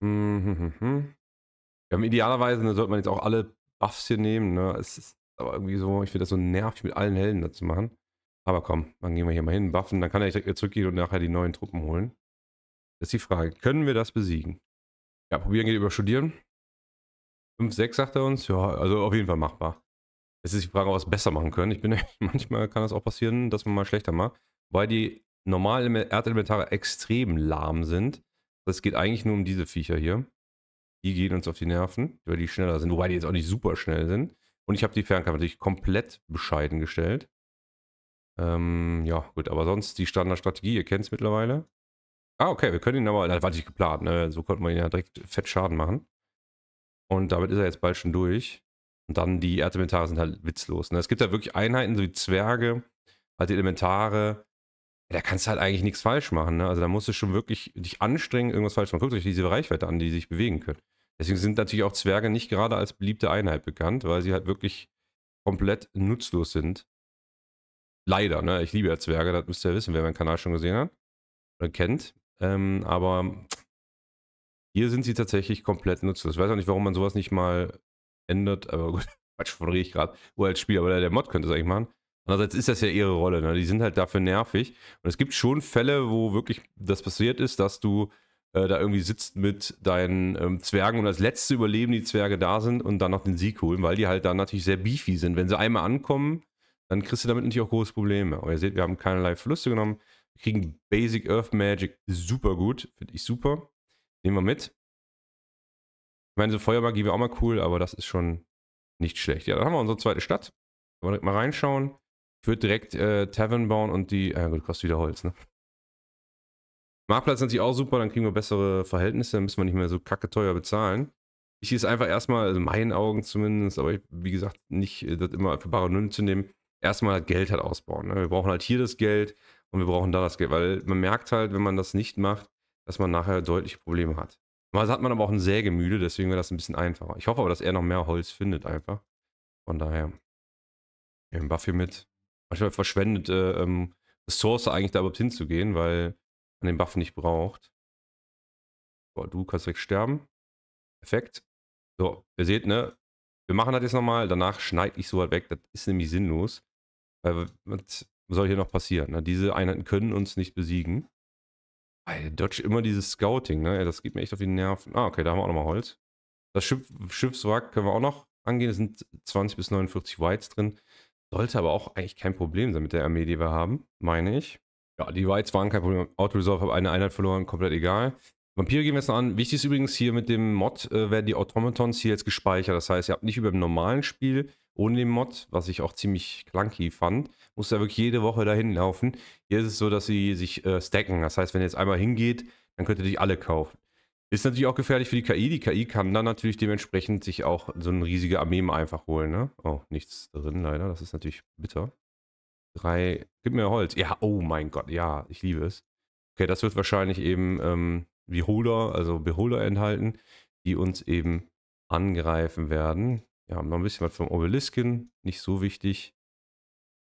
Wir mhm, haben mhm, mhm. idealerweise, da ne, sollte man jetzt auch alle Buffs hier nehmen. Ne? Es ist aber irgendwie so, ich finde das so nervig, mit allen Helden zu machen. Aber komm, dann gehen wir hier mal hin, buffen. Dann kann er direkt wieder zurückgehen und nachher die neuen Truppen holen. Das ist die Frage. Können wir das besiegen? Ja, probieren geht über Studieren. 5, 6 sagt er uns. Ja, also auf jeden Fall machbar. Es ist die Frage, ob wir es besser machen können. Ich bin manchmal kann das auch passieren, dass man mal schlechter macht. Weil die normalen Erdelementare extrem lahm sind. Das geht eigentlich nur um diese Viecher hier. Die gehen uns auf die Nerven, weil die schneller sind, wobei die jetzt auch nicht super schnell sind. Und ich habe die Fernkampf natürlich komplett bescheiden gestellt. Ähm, ja, gut, aber sonst die Standardstrategie, ihr kennt es mittlerweile. Ah, okay, wir können ihn aber, das war nicht geplant, ne? so konnten wir ihn ja direkt fett Schaden machen. Und damit ist er jetzt bald schon durch. Und dann die Erdelementare sind halt witzlos. Ne? Es gibt da wirklich Einheiten, so wie Zwerge, halt die Elementare. da kannst du halt eigentlich nichts falsch machen. Ne? Also da musst du schon wirklich dich anstrengen, irgendwas falsch machen. Guckt euch diese Reichweite an, die sich bewegen können. Deswegen sind natürlich auch Zwerge nicht gerade als beliebte Einheit bekannt, weil sie halt wirklich komplett nutzlos sind. Leider, ne? Ich liebe ja Zwerge, das müsst ihr ja wissen, wer meinen Kanal schon gesehen hat oder kennt. Ähm, aber hier sind sie tatsächlich komplett nutzlos. Ich weiß auch nicht, warum man sowas nicht mal ändert, aber gut, Quatsch, von rede ich gerade. als Urheitsspiel, aber der Mod könnte es eigentlich machen. Andererseits ist das ja ihre Rolle, ne? die sind halt dafür nervig. Und es gibt schon Fälle, wo wirklich das passiert ist, dass du äh, da irgendwie sitzt mit deinen ähm, Zwergen und als letzte überleben die Zwerge da sind und dann noch den Sieg holen, weil die halt dann natürlich sehr beefy sind. Wenn sie einmal ankommen, dann kriegst du damit natürlich auch große Probleme. Aber ihr seht, wir haben keinerlei Verluste genommen. Wir kriegen Basic Earth Magic super gut, finde ich super. Nehmen wir mit. Ich meine, so Feuermagie wäre auch mal cool, aber das ist schon nicht schlecht. Ja, dann haben wir unsere zweite Stadt. Mal reinschauen. Ich würde direkt äh, Tavern bauen und die. Ja gut, kostet wieder Holz, ne? Marktplatz ist natürlich auch super, dann kriegen wir bessere Verhältnisse, dann müssen wir nicht mehr so kacke teuer bezahlen. Ich ist einfach erstmal, also in meinen Augen zumindest, aber ich, wie gesagt, nicht äh, das immer für bare Null zu nehmen, erstmal Geld halt ausbauen. Ne? Wir brauchen halt hier das Geld und wir brauchen da das Geld, weil man merkt halt, wenn man das nicht macht, dass man nachher deutliche Probleme hat. Normalerweise hat man aber auch eine Sägemühle, deswegen wäre das ein bisschen einfacher. Ich hoffe aber, dass er noch mehr Holz findet einfach. Von daher. Nehmen hier mit. Manchmal verschwendet äh, ähm, Ressource eigentlich da überhaupt hinzugehen, weil man den Buff nicht braucht. Boah, du kannst direkt sterben. Perfekt. So, ihr seht, ne? Wir machen das jetzt nochmal, danach schneide ich so weit halt weg. Das ist nämlich sinnlos. Weil was soll hier noch passieren? Ne? Diese Einheiten können uns nicht besiegen. Weil ah, Dodge immer dieses Scouting, ne? Das geht mir echt auf die Nerven. Ah, okay, da haben wir auch nochmal Holz. Das Schiff, Schiffswrack können wir auch noch angehen. Es sind 20 bis 49 Whites drin. Sollte aber auch eigentlich kein Problem sein mit der Armee, die wir haben, meine ich. Ja, die Whites waren kein Problem. Auto-Resolve habe eine Einheit verloren, komplett egal. Vampire gehen wir jetzt noch an. Wichtig ist übrigens hier mit dem Mod äh, werden die Automatons hier jetzt gespeichert. Das heißt, ihr habt nicht über dem normalen Spiel ohne den Mod, was ich auch ziemlich clunky fand, muss da wirklich jede Woche dahin laufen. Hier ist es so, dass sie sich äh, stacken. Das heißt, wenn ihr jetzt einmal hingeht, dann könnt ihr dich alle kaufen. Ist natürlich auch gefährlich für die KI. Die KI kann dann natürlich dementsprechend sich auch so eine riesige Armee einfach holen. Ne? Oh, nichts drin leider. Das ist natürlich bitter. Drei. Gib mir Holz. Ja, oh mein Gott. Ja, ich liebe es. Okay, das wird wahrscheinlich eben ähm, Beholder, also Beholder enthalten, die uns eben angreifen werden. Ja, noch ein bisschen was vom Obelisken. Nicht so wichtig.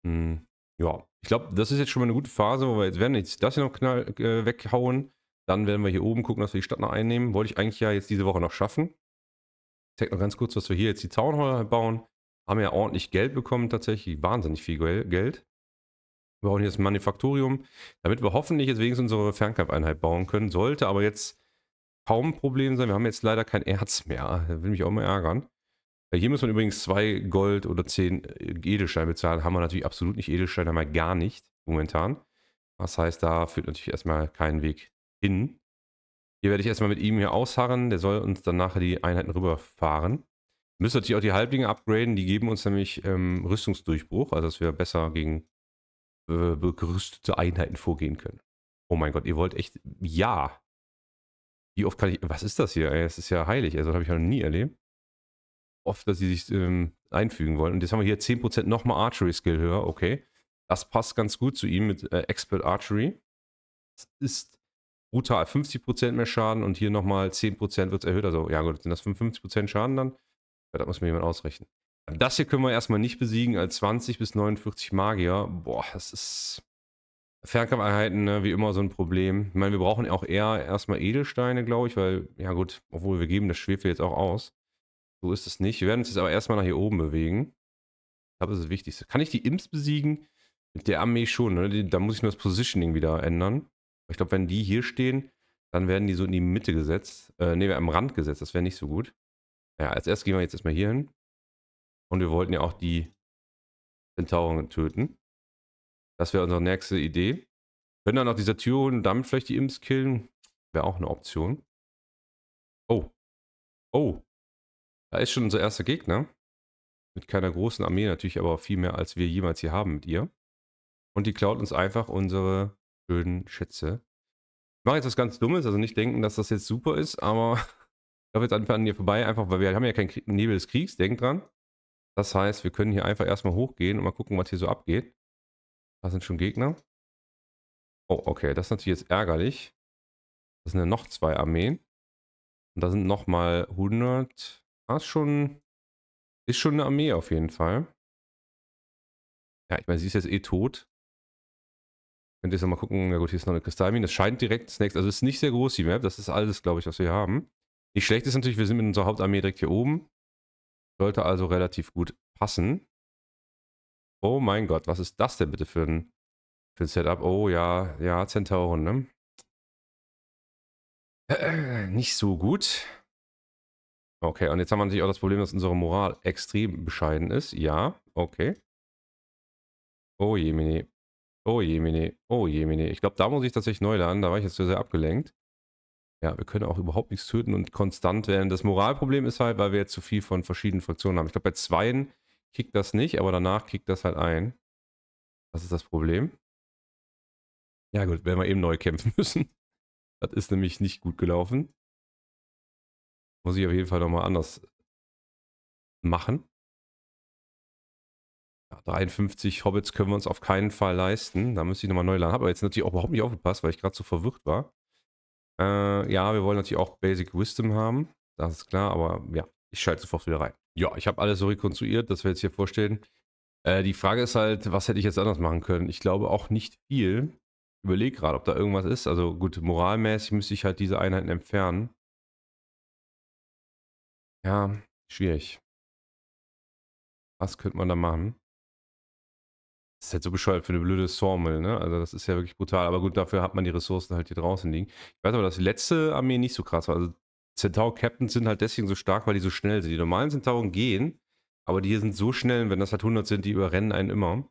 Hm, ja, ich glaube, das ist jetzt schon mal eine gute Phase, wo wir jetzt werden jetzt das hier noch knall, äh, weghauen. Dann werden wir hier oben gucken, dass wir die Stadt noch einnehmen. Wollte ich eigentlich ja jetzt diese Woche noch schaffen. Ich zeig noch ganz kurz, was wir hier jetzt die Zaunhäuser halt bauen. Haben ja ordentlich Geld bekommen, tatsächlich wahnsinnig viel Geld. Wir brauchen hier das Manufaktorium, damit wir hoffentlich jetzt wenigstens unsere Fernkampfeinheit bauen können. Sollte aber jetzt kaum ein Problem sein. Wir haben jetzt leider kein Erz mehr. Da will mich auch mal ärgern. Äh, hier muss man übrigens zwei Gold oder zehn äh, Edelsteine bezahlen. Haben wir natürlich absolut nicht. Edelsteine haben wir gar nicht momentan. Das heißt, da führt natürlich erstmal kein Weg hin. Hier werde ich erstmal mit ihm hier ausharren. Der soll uns dann nachher die Einheiten rüberfahren. müssen natürlich auch die Halblinge upgraden. Die geben uns nämlich ähm, Rüstungsdurchbruch, also dass wir besser gegen äh, gerüstete Einheiten vorgehen können. Oh mein Gott, ihr wollt echt... Ja! Wie oft kann ich... Was ist das hier? Ey, das ist ja heilig. Also das habe ich noch nie erlebt oft, dass sie sich ähm, einfügen wollen. Und jetzt haben wir hier 10% nochmal Archery Skill höher. Okay. Das passt ganz gut zu ihm mit äh, Expert Archery. Das ist brutal. 50% mehr Schaden und hier nochmal 10% wird es erhöht. Also, ja gut, sind das 55% Schaden dann? Ja, das muss mir jemand ausrechnen. Das hier können wir erstmal nicht besiegen als 20 bis 49 Magier. Boah, das ist. Fernkampfeinheiten, ne, wie immer so ein Problem. Ich meine, wir brauchen auch eher erstmal Edelsteine, glaube ich, weil, ja gut, obwohl wir geben das Schwefel jetzt auch aus. So ist es nicht. Wir werden uns jetzt aber erstmal nach hier oben bewegen. Ich glaube, das ist das Wichtigste. Kann ich die Imps besiegen? Mit der Armee schon. Ne? Da muss ich nur das Positioning wieder ändern. Ich glaube, wenn die hier stehen, dann werden die so in die Mitte gesetzt. Äh, ne, am Rand gesetzt. Das wäre nicht so gut. Ja, als erstes gehen wir jetzt erstmal hier hin. Und wir wollten ja auch die Zentauren töten. Das wäre unsere nächste Idee. Können dann auch dieser Tür holen und damit vielleicht die Imps killen. Wäre auch eine Option. Oh. Oh. Da ist schon unser erster Gegner. Mit keiner großen Armee natürlich, aber viel mehr, als wir jemals hier haben mit ihr. Und die klaut uns einfach unsere schönen Schätze. Ich mache jetzt was ganz Dummes, also nicht denken, dass das jetzt super ist, aber ich glaube jetzt einfach an ihr vorbei, einfach weil wir haben ja keinen Nebel des Kriegs, denkt dran. Das heißt, wir können hier einfach erstmal hochgehen und mal gucken, was hier so abgeht. Da sind schon Gegner. Oh, okay, das ist natürlich jetzt ärgerlich. Das sind ja noch zwei Armeen. Und da sind nochmal 100, das ist schon, ist schon eine Armee auf jeden Fall. Ja, ich meine, sie ist jetzt eh tot. Könnt ihr jetzt nochmal gucken. Na gut, hier ist noch eine Kristallmine. Das scheint direkt das nächste. Also ist nicht sehr groß, die Map. Das ist alles, glaube ich, was wir haben. Nicht schlecht ist natürlich, wir sind mit unserer Hauptarmee direkt hier oben. Sollte also relativ gut passen. Oh mein Gott, was ist das denn bitte für ein, für ein Setup? Oh ja, ja, Zentauren, ne? Äh, nicht so gut. Okay, und jetzt haben wir natürlich auch das Problem, dass unsere Moral extrem bescheiden ist. Ja, okay. Oh je, Mini. Oh je, Mini. Oh je, Mini. Ich glaube, da muss ich tatsächlich neu laden. Da war ich jetzt zu sehr abgelenkt. Ja, wir können auch überhaupt nichts töten und konstant werden. Das Moralproblem ist halt, weil wir jetzt zu viel von verschiedenen Fraktionen haben. Ich glaube, bei zweien kickt das nicht, aber danach kickt das halt ein. Das ist das Problem. Ja gut, werden wir eben neu kämpfen müssen. Das ist nämlich nicht gut gelaufen. Muss ich auf jeden Fall nochmal anders machen. Ja, 53 Hobbits können wir uns auf keinen Fall leisten. Da müsste ich nochmal neu laden. Habe aber jetzt natürlich auch überhaupt nicht aufgepasst, weil ich gerade so verwirrt war. Äh, ja, wir wollen natürlich auch Basic Wisdom haben. Das ist klar, aber ja, ich schalte sofort wieder rein. Ja, ich habe alles so rekonstruiert, dass wir jetzt hier vorstellen. Äh, die Frage ist halt, was hätte ich jetzt anders machen können? Ich glaube auch nicht viel. Überleg gerade, ob da irgendwas ist. Also gut, moralmäßig müsste ich halt diese Einheiten entfernen. Ja, schwierig. Was könnte man da machen? Das ist halt so bescheuert für eine blöde Sormel, ne? Also das ist ja wirklich brutal. Aber gut, dafür hat man die Ressourcen halt hier draußen liegen. Ich weiß aber, dass die letzte Armee nicht so krass war. Also Centaur-Captains sind halt deswegen so stark, weil die so schnell sind. Die normalen Centauren gehen, aber die hier sind so schnell, wenn das halt 100 sind, die überrennen einen immer.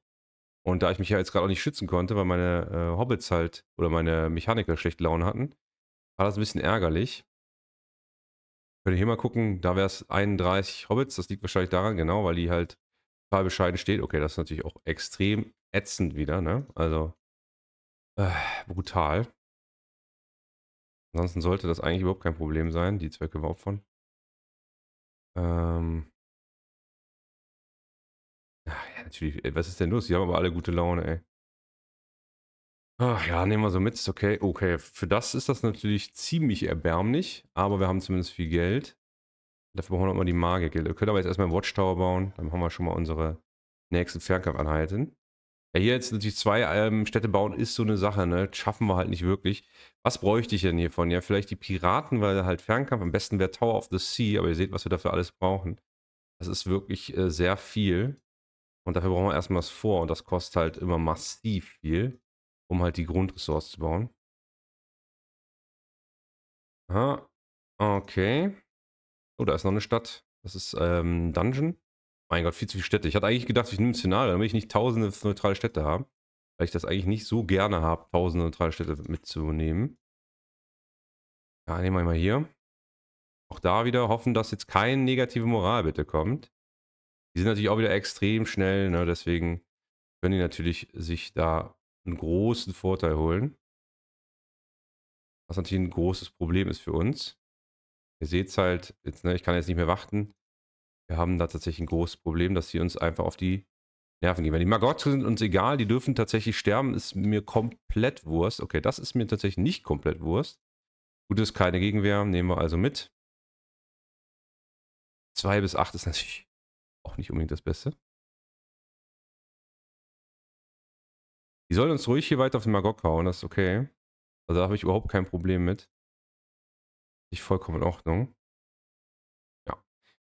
Und da ich mich ja jetzt gerade auch nicht schützen konnte, weil meine äh, Hobbits halt oder meine Mechaniker schlechte Laune hatten, war das ein bisschen ärgerlich. Könnt ihr hier mal gucken, da wäre es 31 Hobbits. Das liegt wahrscheinlich daran, genau, weil die halt total bescheiden steht. Okay, das ist natürlich auch extrem ätzend wieder, ne? Also äh, brutal. Ansonsten sollte das eigentlich überhaupt kein Problem sein, die Zwecke überhaupt von. Ähm. Ach, ja, natürlich, äh, was ist denn los? Die haben aber alle gute Laune, ey. Ach ja, nehmen wir so mit, ist okay. Okay, für das ist das natürlich ziemlich erbärmlich, aber wir haben zumindest viel Geld. Dafür brauchen wir mal die Magik. Wir können aber jetzt erstmal einen Watchtower bauen, dann haben wir schon mal unsere nächsten Fernkampfeinheiten. Ja, hier jetzt natürlich zwei ähm, Städte bauen ist so eine Sache, ne? Schaffen wir halt nicht wirklich. Was bräuchte ich denn hiervon? Ja, vielleicht die Piraten, weil halt Fernkampf, am besten wäre Tower of the Sea, aber ihr seht, was wir dafür alles brauchen. Das ist wirklich äh, sehr viel. Und dafür brauchen wir erstmal das vor und das kostet halt immer massiv viel um halt die Grundressource zu bauen. Aha, okay. Oh, da ist noch eine Stadt. Das ist ähm, Dungeon. Mein Gott, viel zu viele Städte. Ich hatte eigentlich gedacht, ich nehme ein Szenario, damit ich nicht tausende neutrale Städte habe. Weil ich das eigentlich nicht so gerne habe, tausende neutrale Städte mitzunehmen. Ja, nehmen wir mal hier. Auch da wieder hoffen, dass jetzt keine negative Moral bitte kommt. Die sind natürlich auch wieder extrem schnell, ne? deswegen können die natürlich sich da einen großen Vorteil holen. Was natürlich ein großes Problem ist für uns. Ihr seht es halt, jetzt, ne, ich kann jetzt nicht mehr warten. Wir haben da tatsächlich ein großes Problem, dass sie uns einfach auf die Nerven gehen. Wenn die Magotts sind uns egal, die dürfen tatsächlich sterben, ist mir komplett Wurst. Okay, das ist mir tatsächlich nicht komplett Wurst. Gut ist keine Gegenwehr, nehmen wir also mit. 2 bis 8 ist natürlich auch nicht unbedingt das Beste. Die sollen uns ruhig hier weiter auf den Magog hauen, das ist okay. Also da habe ich überhaupt kein Problem mit. Ich vollkommen in Ordnung. Ja.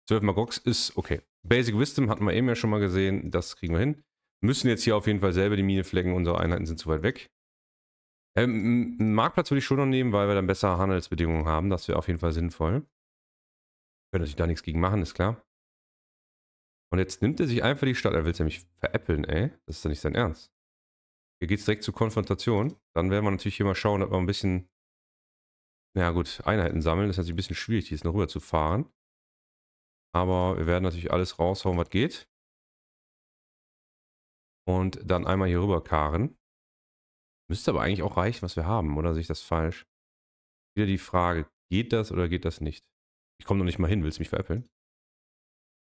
12 Magogs ist okay. Basic Wisdom hatten wir eben ja schon mal gesehen, das kriegen wir hin. Müssen jetzt hier auf jeden Fall selber die Mine flecken, unsere Einheiten sind zu weit weg. Ähm, einen Marktplatz würde ich schon noch nehmen, weil wir dann bessere Handelsbedingungen haben. Das wäre auf jeden Fall sinnvoll. Können natürlich da nichts gegen machen, ist klar. Und jetzt nimmt er sich einfach die Stadt. Er will es nämlich veräppeln, ey. Das ist doch nicht sein Ernst. Hier geht es direkt zur Konfrontation. Dann werden wir natürlich hier mal schauen, ob wir ein bisschen... Ja gut, Einheiten sammeln. Das ist natürlich ein bisschen schwierig, hier jetzt noch rüber zu fahren. Aber wir werden natürlich alles raushauen, was geht. Und dann einmal hier rüber karren. Müsste aber eigentlich auch reichen, was wir haben, oder sehe ich das falsch? Wieder die Frage, geht das oder geht das nicht? Ich komme noch nicht mal hin, willst du mich veräppeln?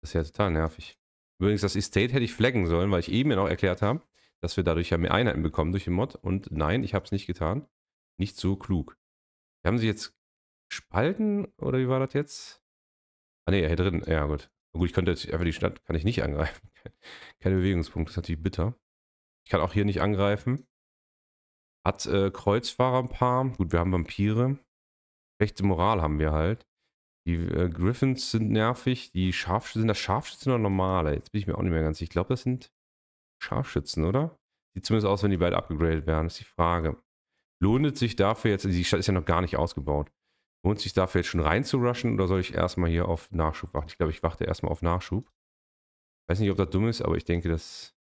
Das ist ja total nervig. Übrigens, das Estate hätte ich flaggen sollen, weil ich eben ja noch erklärt habe, dass wir dadurch ja mehr Einheiten bekommen durch den Mod. Und nein, ich habe es nicht getan. Nicht so klug. Haben sie jetzt Spalten oder wie war das jetzt? Ah ne, hier drin. Ja gut. Gut, ich könnte jetzt einfach die Stadt, kann ich nicht angreifen. Keine Bewegungspunkte, das ist natürlich bitter. Ich kann auch hier nicht angreifen. Hat äh, Kreuzfahrer ein paar. Gut, wir haben Vampire. Rechte Moral haben wir halt. Die äh, Griffins sind nervig. Die Scharfschützen, sind das Scharfschützen oder normale? Jetzt bin ich mir auch nicht mehr ganz sicher. Ich glaube, das sind Scharfschützen, oder? Sieht zumindest aus, wenn die bald abgegradet werden, ist die Frage. Lohnt sich dafür jetzt, die Stadt ist ja noch gar nicht ausgebaut, lohnt sich dafür jetzt schon rein zu rushen oder soll ich erstmal hier auf Nachschub warten? Ich glaube, ich warte erstmal auf Nachschub. weiß nicht, ob das dumm ist, aber ich denke, das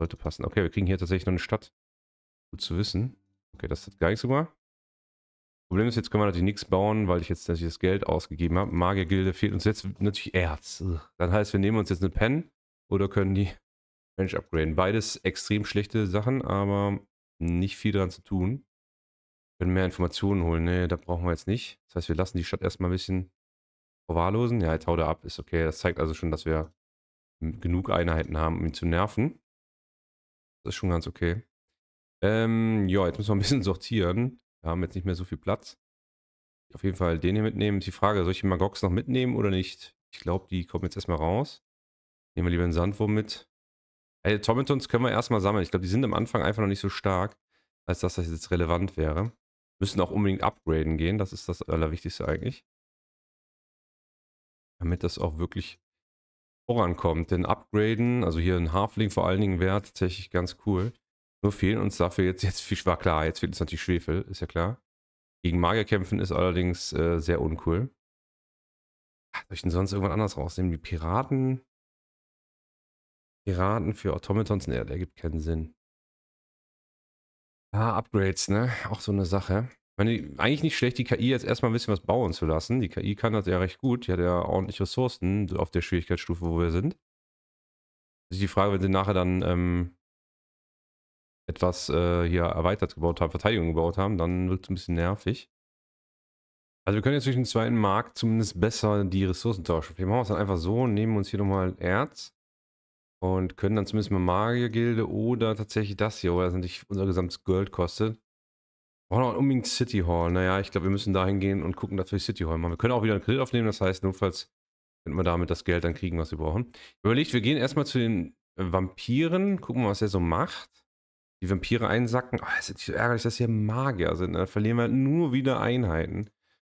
sollte passen. Okay, wir kriegen hier tatsächlich noch eine Stadt. Gut zu wissen. Okay, das hat gar nichts gemacht. Problem ist, jetzt können wir natürlich nichts bauen, weil ich jetzt natürlich das Geld ausgegeben habe. Magiergilde fehlt uns jetzt natürlich Erz. Dann heißt, wir nehmen uns jetzt eine Pen oder können die Range upgraden. Beides extrem schlechte Sachen, aber nicht viel dran zu tun. Wir können mehr Informationen holen. Ne, da brauchen wir jetzt nicht. Das heißt, wir lassen die Stadt erstmal ein bisschen verwahrlosen. Ja, jetzt haut er ab. Ist okay. Das zeigt also schon, dass wir genug Einheiten haben, um ihn zu nerven. Das ist schon ganz okay. Ähm, ja, jetzt müssen wir ein bisschen sortieren. Wir haben jetzt nicht mehr so viel Platz. Auf jeden Fall den hier mitnehmen. Ist die Frage, soll ich die Magox noch mitnehmen oder nicht? Ich glaube, die kommen jetzt erstmal raus. Nehmen wir lieber einen Sandwurm mit. Ey, Tomatons können wir erstmal sammeln. Ich glaube, die sind am Anfang einfach noch nicht so stark, als dass das jetzt relevant wäre. Müssen auch unbedingt upgraden gehen. Das ist das Allerwichtigste eigentlich. Damit das auch wirklich vorankommt. Denn upgraden, also hier ein Halfling vor allen Dingen wäre tatsächlich ganz cool. Nur fehlen uns dafür jetzt, jetzt viel, war klar, jetzt fehlt uns natürlich Schwefel, ist ja klar. Gegen Magier kämpfen ist allerdings äh, sehr uncool. Soll ich denn sonst irgendwann anders rausnehmen? Die Piraten Piraten für Automatons, ne, der gibt keinen Sinn. Ah, Upgrades, ne? Auch so eine Sache. Meine, eigentlich nicht schlecht, die KI jetzt erstmal ein bisschen was bauen zu lassen. Die KI kann das ja recht gut. Die hat ja ordentlich Ressourcen auf der Schwierigkeitsstufe, wo wir sind. Das ist die Frage, wenn sie nachher dann ähm, etwas äh, hier erweitert gebaut haben, Verteidigung gebaut haben, dann wird es ein bisschen nervig. Also wir können jetzt durch den zweiten Markt zumindest besser die Ressourcen tauschen. Wir machen es dann einfach so, nehmen uns hier nochmal Erz. Und können dann zumindest mal Magiergilde oder tatsächlich das hier, weil das natürlich unser gesamtes Gold kostet. Brauchen auch unbedingt City Hall. Naja, ich glaube, wir müssen dahin gehen und gucken, dass wir City Hall machen. Wir können auch wieder einen Kredit aufnehmen, das heißt, notfalls könnten wir damit das Geld dann kriegen, was wir brauchen. Überlegt, wir gehen erstmal zu den äh, Vampiren, gucken, mal, was er so macht. Die Vampire einsacken. Oh, das ist so ärgerlich, dass hier Magier sind. Ne? Dann verlieren wir halt nur wieder Einheiten.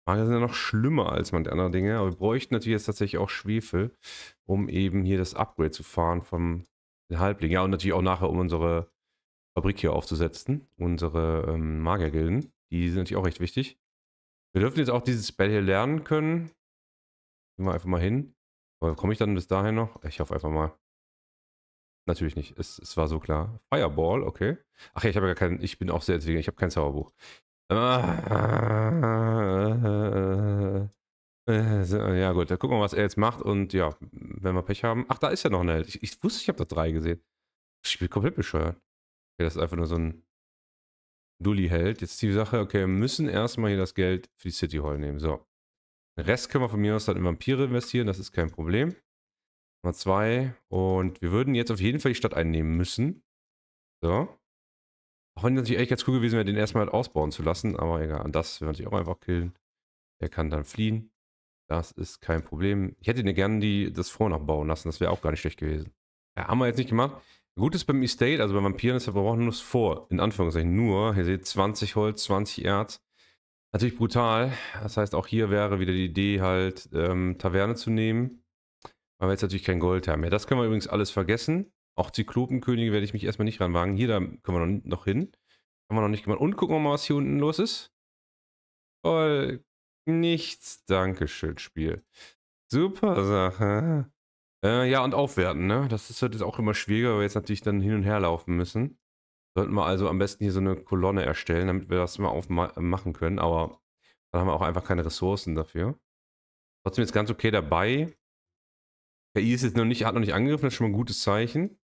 Magier sind ja noch schlimmer als manche andere Dinge, aber wir bräuchten natürlich jetzt tatsächlich auch Schwefel, um eben hier das Upgrade zu fahren vom Halbling. Ja, und natürlich auch nachher, um unsere Fabrik hier aufzusetzen, unsere ähm, Magiergilden. Die sind natürlich auch recht wichtig. Wir dürfen jetzt auch dieses Spell hier lernen können. Gehen wir einfach mal hin. Aber komme ich dann bis dahin noch? Ich hoffe einfach mal. Natürlich nicht. Es, es war so klar. Fireball, okay. Ach ja, ich habe ja gar keinen. Ich bin auch sehr entwickelt. Ich habe kein Zauberbuch. Ah, äh, ja, gut, dann gucken wir, was er jetzt macht. Und ja, wenn wir Pech haben. Ach, da ist ja noch eine Held. Ich, ich, wusste, ich habe da drei gesehen. Ich bin komplett bescheuert. Okay, das ist einfach nur so ein Dulli-Held. Jetzt ist die Sache, okay, wir müssen erstmal hier das Geld für die City Hall nehmen. So. Den Rest können wir von mir aus dann in Vampire investieren, das ist kein Problem. Mal zwei. Und wir würden jetzt auf jeden Fall die Stadt einnehmen müssen. So. Auch wenn natürlich echt ganz cool gewesen wäre, den erstmal halt ausbauen zu lassen, aber egal. an das werden wir natürlich auch einfach killen. Er kann dann fliehen. Das ist kein Problem. Ich hätte dir gerne die, das noch bauen lassen. Das wäre auch gar nicht schlecht gewesen. Ja, haben wir jetzt nicht gemacht. Gut ist beim Estate, also bei Vampiren ist, wir brauchen nur das Vor. In Anführungszeichen nur. Ihr seht 20 Holz, 20 Erz. Natürlich brutal. Das heißt, auch hier wäre wieder die Idee halt, ähm, Taverne zu nehmen. Weil wir jetzt natürlich kein Gold haben. Ja, das können wir übrigens alles vergessen. Auch Zyklopenkönige werde ich mich erstmal nicht ranwagen. Hier, da können wir noch, noch hin. Haben wir noch nicht gemacht. Und gucken wir mal, was hier unten los ist. Voll Nichts. Dankeschön, Spiel. Super Sache. Äh, ja, und aufwerten, ne? Das ist halt jetzt auch immer schwieriger, weil wir jetzt natürlich dann hin und her laufen müssen. Sollten wir also am besten hier so eine Kolonne erstellen, damit wir das mal aufmachen äh, können. Aber dann haben wir auch einfach keine Ressourcen dafür. Trotzdem jetzt ganz okay dabei. KI ist jetzt noch nicht, hat noch nicht angegriffen, das ist schon mal ein gutes Zeichen.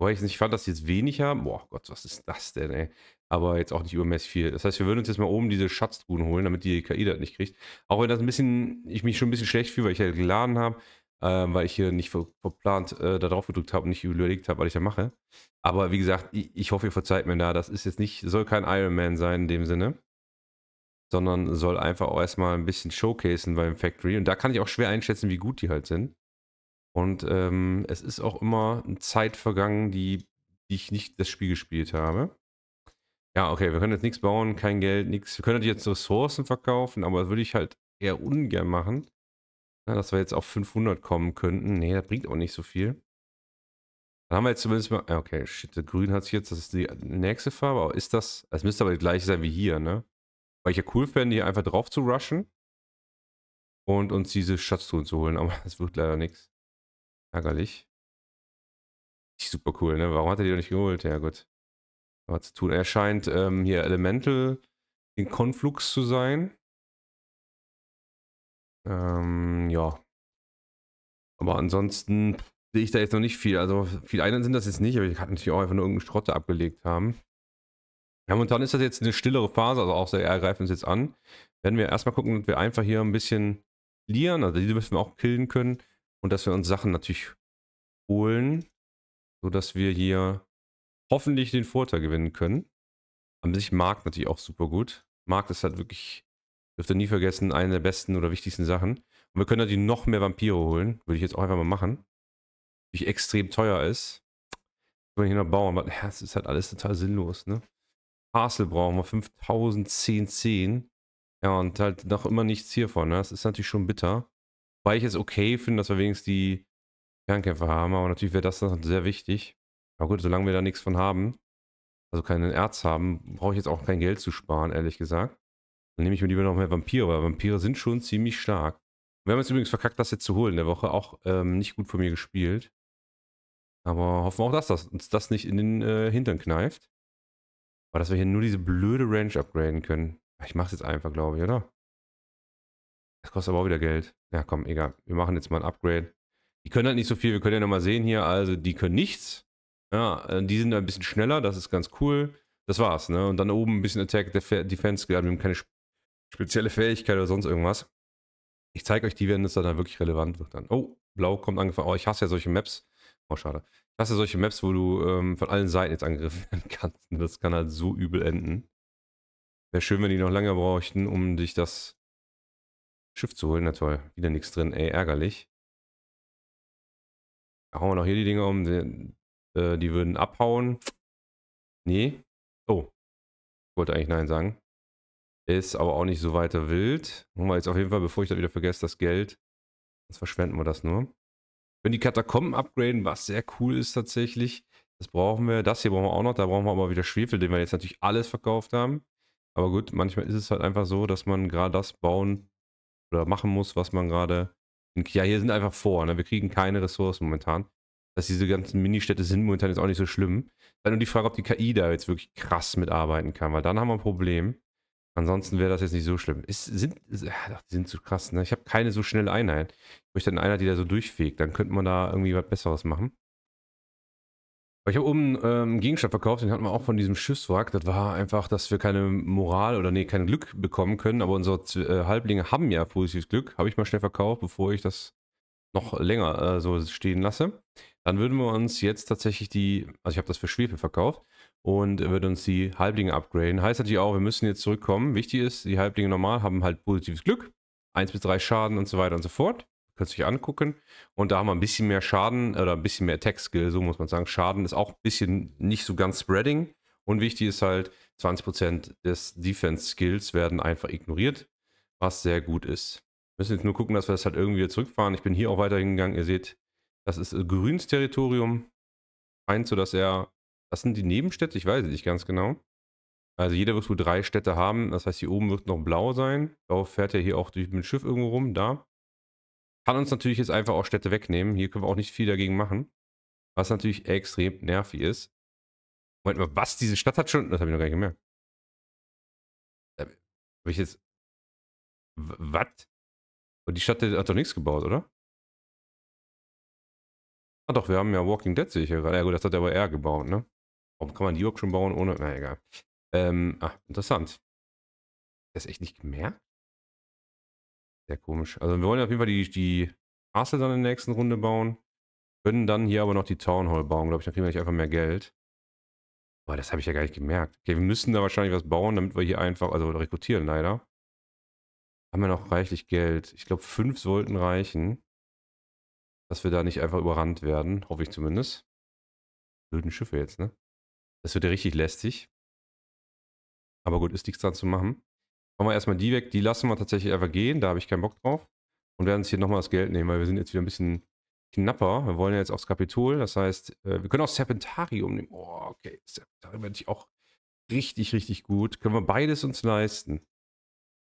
Wobei ich nicht fand, dass sie jetzt wenig haben. Boah Gott, was ist das denn, ey? aber jetzt auch nicht übermäßig viel. Das heißt, wir würden uns jetzt mal oben diese Schatztruhen holen, damit die KI das nicht kriegt. Auch wenn das ein bisschen, ich mich schon ein bisschen schlecht fühle, weil ich ja halt geladen habe, äh, weil ich hier nicht verplant äh, da drauf gedrückt habe und nicht überlegt habe, was ich da mache. Aber wie gesagt, ich, ich, hoffe, ihr verzeiht mir da. Das ist jetzt nicht, soll kein Iron Man sein in dem Sinne, sondern soll einfach auch erstmal ein bisschen showcasen beim Factory. Und da kann ich auch schwer einschätzen, wie gut die halt sind. Und ähm, es ist auch immer eine Zeit vergangen, die, die ich nicht das Spiel gespielt habe. Ja, okay, wir können jetzt nichts bauen, kein Geld, nichts. Wir können jetzt Ressourcen verkaufen, aber das würde ich halt eher ungern machen. Ja, dass wir jetzt auf 500 kommen könnten. Nee, das bringt auch nicht so viel. Dann haben wir jetzt zumindest mal... Okay, shit, der grün hat sich jetzt, das ist die nächste Farbe. Aber ist das... Es müsste aber gleich sein wie hier, ne? Weil ich ja cool fände, hier einfach drauf zu rushen. Und uns diese Schatztruhen zu holen. Aber das wird leider nichts. Ärgerlich. Super cool, ne? Warum hat er die doch nicht geholt? Ja, gut zu tun. Er scheint ähm, hier Elemental in Konflux zu sein. Ähm, ja. Aber ansonsten sehe ich da jetzt noch nicht viel. Also viele Einheiten sind das jetzt nicht, aber ich kann natürlich auch einfach nur irgendeinen Schrotte abgelegt haben. Ja, momentan ist das jetzt eine stillere Phase, also auch sehr ergreifend uns jetzt an. Werden wir erstmal gucken, dass wir einfach hier ein bisschen lieren, also diese müssen wir auch killen können und dass wir uns Sachen natürlich holen, sodass wir hier hoffentlich den Vorteil gewinnen können. An sich Markt natürlich auch super gut. Markt ist halt wirklich, dürfte nie vergessen, eine der besten oder wichtigsten Sachen. Und wir können natürlich halt noch mehr Vampire holen. Würde ich jetzt auch einfach mal machen. Die extrem teuer ist. Können wir hier noch bauen, aber das ist halt alles total sinnlos, ne? Parcel brauchen wir 5010, 10. Ja, und halt noch immer nichts hiervon, ne? Das ist natürlich schon bitter. Weil ich es okay finde, dass wir wenigstens die Fernkämpfer haben, aber natürlich wäre das dann sehr wichtig. Aber gut, solange wir da nichts von haben, also keinen Erz haben, brauche ich jetzt auch kein Geld zu sparen, ehrlich gesagt. Dann nehme ich mir lieber noch mehr Vampire, weil Vampire sind schon ziemlich stark. Wir haben jetzt übrigens verkackt, das jetzt zu holen in der Woche. Auch ähm, nicht gut von mir gespielt. Aber hoffen wir auch, dass das, uns das nicht in den äh, Hintern kneift. Aber dass wir hier nur diese blöde Ranch upgraden können. Ich mache es jetzt einfach, glaube ich, oder? Das kostet aber auch wieder Geld. Ja, komm, egal. Wir machen jetzt mal ein Upgrade. Die können halt nicht so viel. Wir können ja nochmal sehen hier. Also, die können nichts. Ja, äh, die sind ein bisschen schneller, das ist ganz cool. Das war's, ne? Und dann oben ein bisschen Attack Defense wir haben keine spezielle Fähigkeit oder sonst irgendwas. Ich zeige euch die, wenn es dann wirklich relevant wird. Dann. Oh, blau kommt angefangen. Oh, ich hasse ja solche Maps. Oh, schade. Ich hasse solche Maps, wo du ähm, von allen Seiten jetzt angegriffen werden kannst. Das kann halt so übel enden. Wäre schön, wenn die noch lange bräuchten, um dich das Schiff zu holen. Na toll, wieder nichts drin, ey, ärgerlich. Da hauen wir noch hier die Dinger um. Äh, die würden abhauen. Nee. Oh. Ich wollte eigentlich Nein sagen. Ist aber auch nicht so weiter wild. Machen wir jetzt auf jeden Fall, bevor ich das wieder vergesse, das Geld. Sonst verschwenden wir das nur. Wenn die Katakomben upgraden, was sehr cool ist tatsächlich. Das brauchen wir. Das hier brauchen wir auch noch. Da brauchen wir aber wieder Schwefel, den wir jetzt natürlich alles verkauft haben. Aber gut, manchmal ist es halt einfach so, dass man gerade das bauen oder machen muss, was man gerade. Ja, hier sind einfach vor. Ne? Wir kriegen keine Ressourcen momentan dass diese ganzen Ministädte sind momentan jetzt auch nicht so schlimm. Dann nur die Frage, ob die KI da jetzt wirklich krass mitarbeiten kann, weil dann haben wir ein Problem. Ansonsten wäre das jetzt nicht so schlimm. Ist, sind, ist, ach, die sind zu krass, ne? Ich habe keine so schnelle Einheit. Ich möchte eine Einheit, die da so durchfegt. Dann könnte man da irgendwie was Besseres machen. Aber ich habe oben ähm, einen Gegenstand verkauft, den hatten wir auch von diesem Schiffswrack. Das war einfach, dass wir keine Moral oder nee, kein Glück bekommen können. Aber unsere äh, Halblinge haben ja positives Glück. Habe ich mal schnell verkauft, bevor ich das noch länger äh, so stehen lasse. Dann würden wir uns jetzt tatsächlich die, also ich habe das für Schwefel verkauft und würde uns die Halblinge upgraden. Heißt natürlich auch, wir müssen jetzt zurückkommen. Wichtig ist, die Halblinge normal haben halt positives Glück. 1 bis 3 Schaden und so weiter und so fort. Könnt ihr euch angucken. Und da haben wir ein bisschen mehr Schaden oder ein bisschen mehr Attack-Skill, so muss man sagen. Schaden ist auch ein bisschen nicht so ganz spreading. Und wichtig ist halt, 20% des Defense-Skills werden einfach ignoriert, was sehr gut ist. Wir müssen jetzt nur gucken, dass wir das halt irgendwie zurückfahren. Ich bin hier auch weiter hingegangen. Ihr seht, das ist äh, Grüns Territorium. Meint so, dass er. Das sind die Nebenstädte, ich weiß es nicht ganz genau. Also jeder wird wohl drei Städte haben. Das heißt, hier oben wird noch blau sein. Darauf fährt er hier auch durch mit dem Schiff irgendwo rum. Da. Kann uns natürlich jetzt einfach auch Städte wegnehmen. Hier können wir auch nicht viel dagegen machen. Was natürlich extrem nervig ist. Moment mal, was? Diese Stadt hat schon... Das habe ich noch gar nicht gemerkt. Äh, habe ich jetzt... Was? Und die Stadt hat doch nichts gebaut, oder? Ah doch, wir haben ja Walking Dead, sehe ich hier gerade. Ja gut, das hat er aber er gebaut, ne? Warum kann man die York schon bauen ohne... Na egal. Ähm, ah, interessant. Das echt nicht mehr? Sehr komisch. Also wir wollen auf jeden Fall die, die Castle dann in der nächsten Runde bauen. Können dann hier aber noch die Town Hall bauen, glaube ich. Dann kriegen wir nicht einfach mehr Geld. Boah, das habe ich ja gar nicht gemerkt. Okay, wir müssen da wahrscheinlich was bauen, damit wir hier einfach... Also rekrutieren leider. Haben wir noch reichlich Geld. Ich glaube, fünf sollten reichen dass wir da nicht einfach überrannt werden. Hoffe ich zumindest. Blöden Schiffe jetzt, ne? Das wird ja richtig lästig. Aber gut, ist nichts dran zu machen. Machen wir erstmal die weg. Die lassen wir tatsächlich einfach gehen. Da habe ich keinen Bock drauf. Und werden uns hier nochmal das Geld nehmen, weil wir sind jetzt wieder ein bisschen knapper. Wir wollen ja jetzt aufs Kapitol. Das heißt, äh, wir können auch Serpentarium nehmen. Oh, okay. Serpentarium werde ich auch richtig, richtig gut. Können wir beides uns leisten.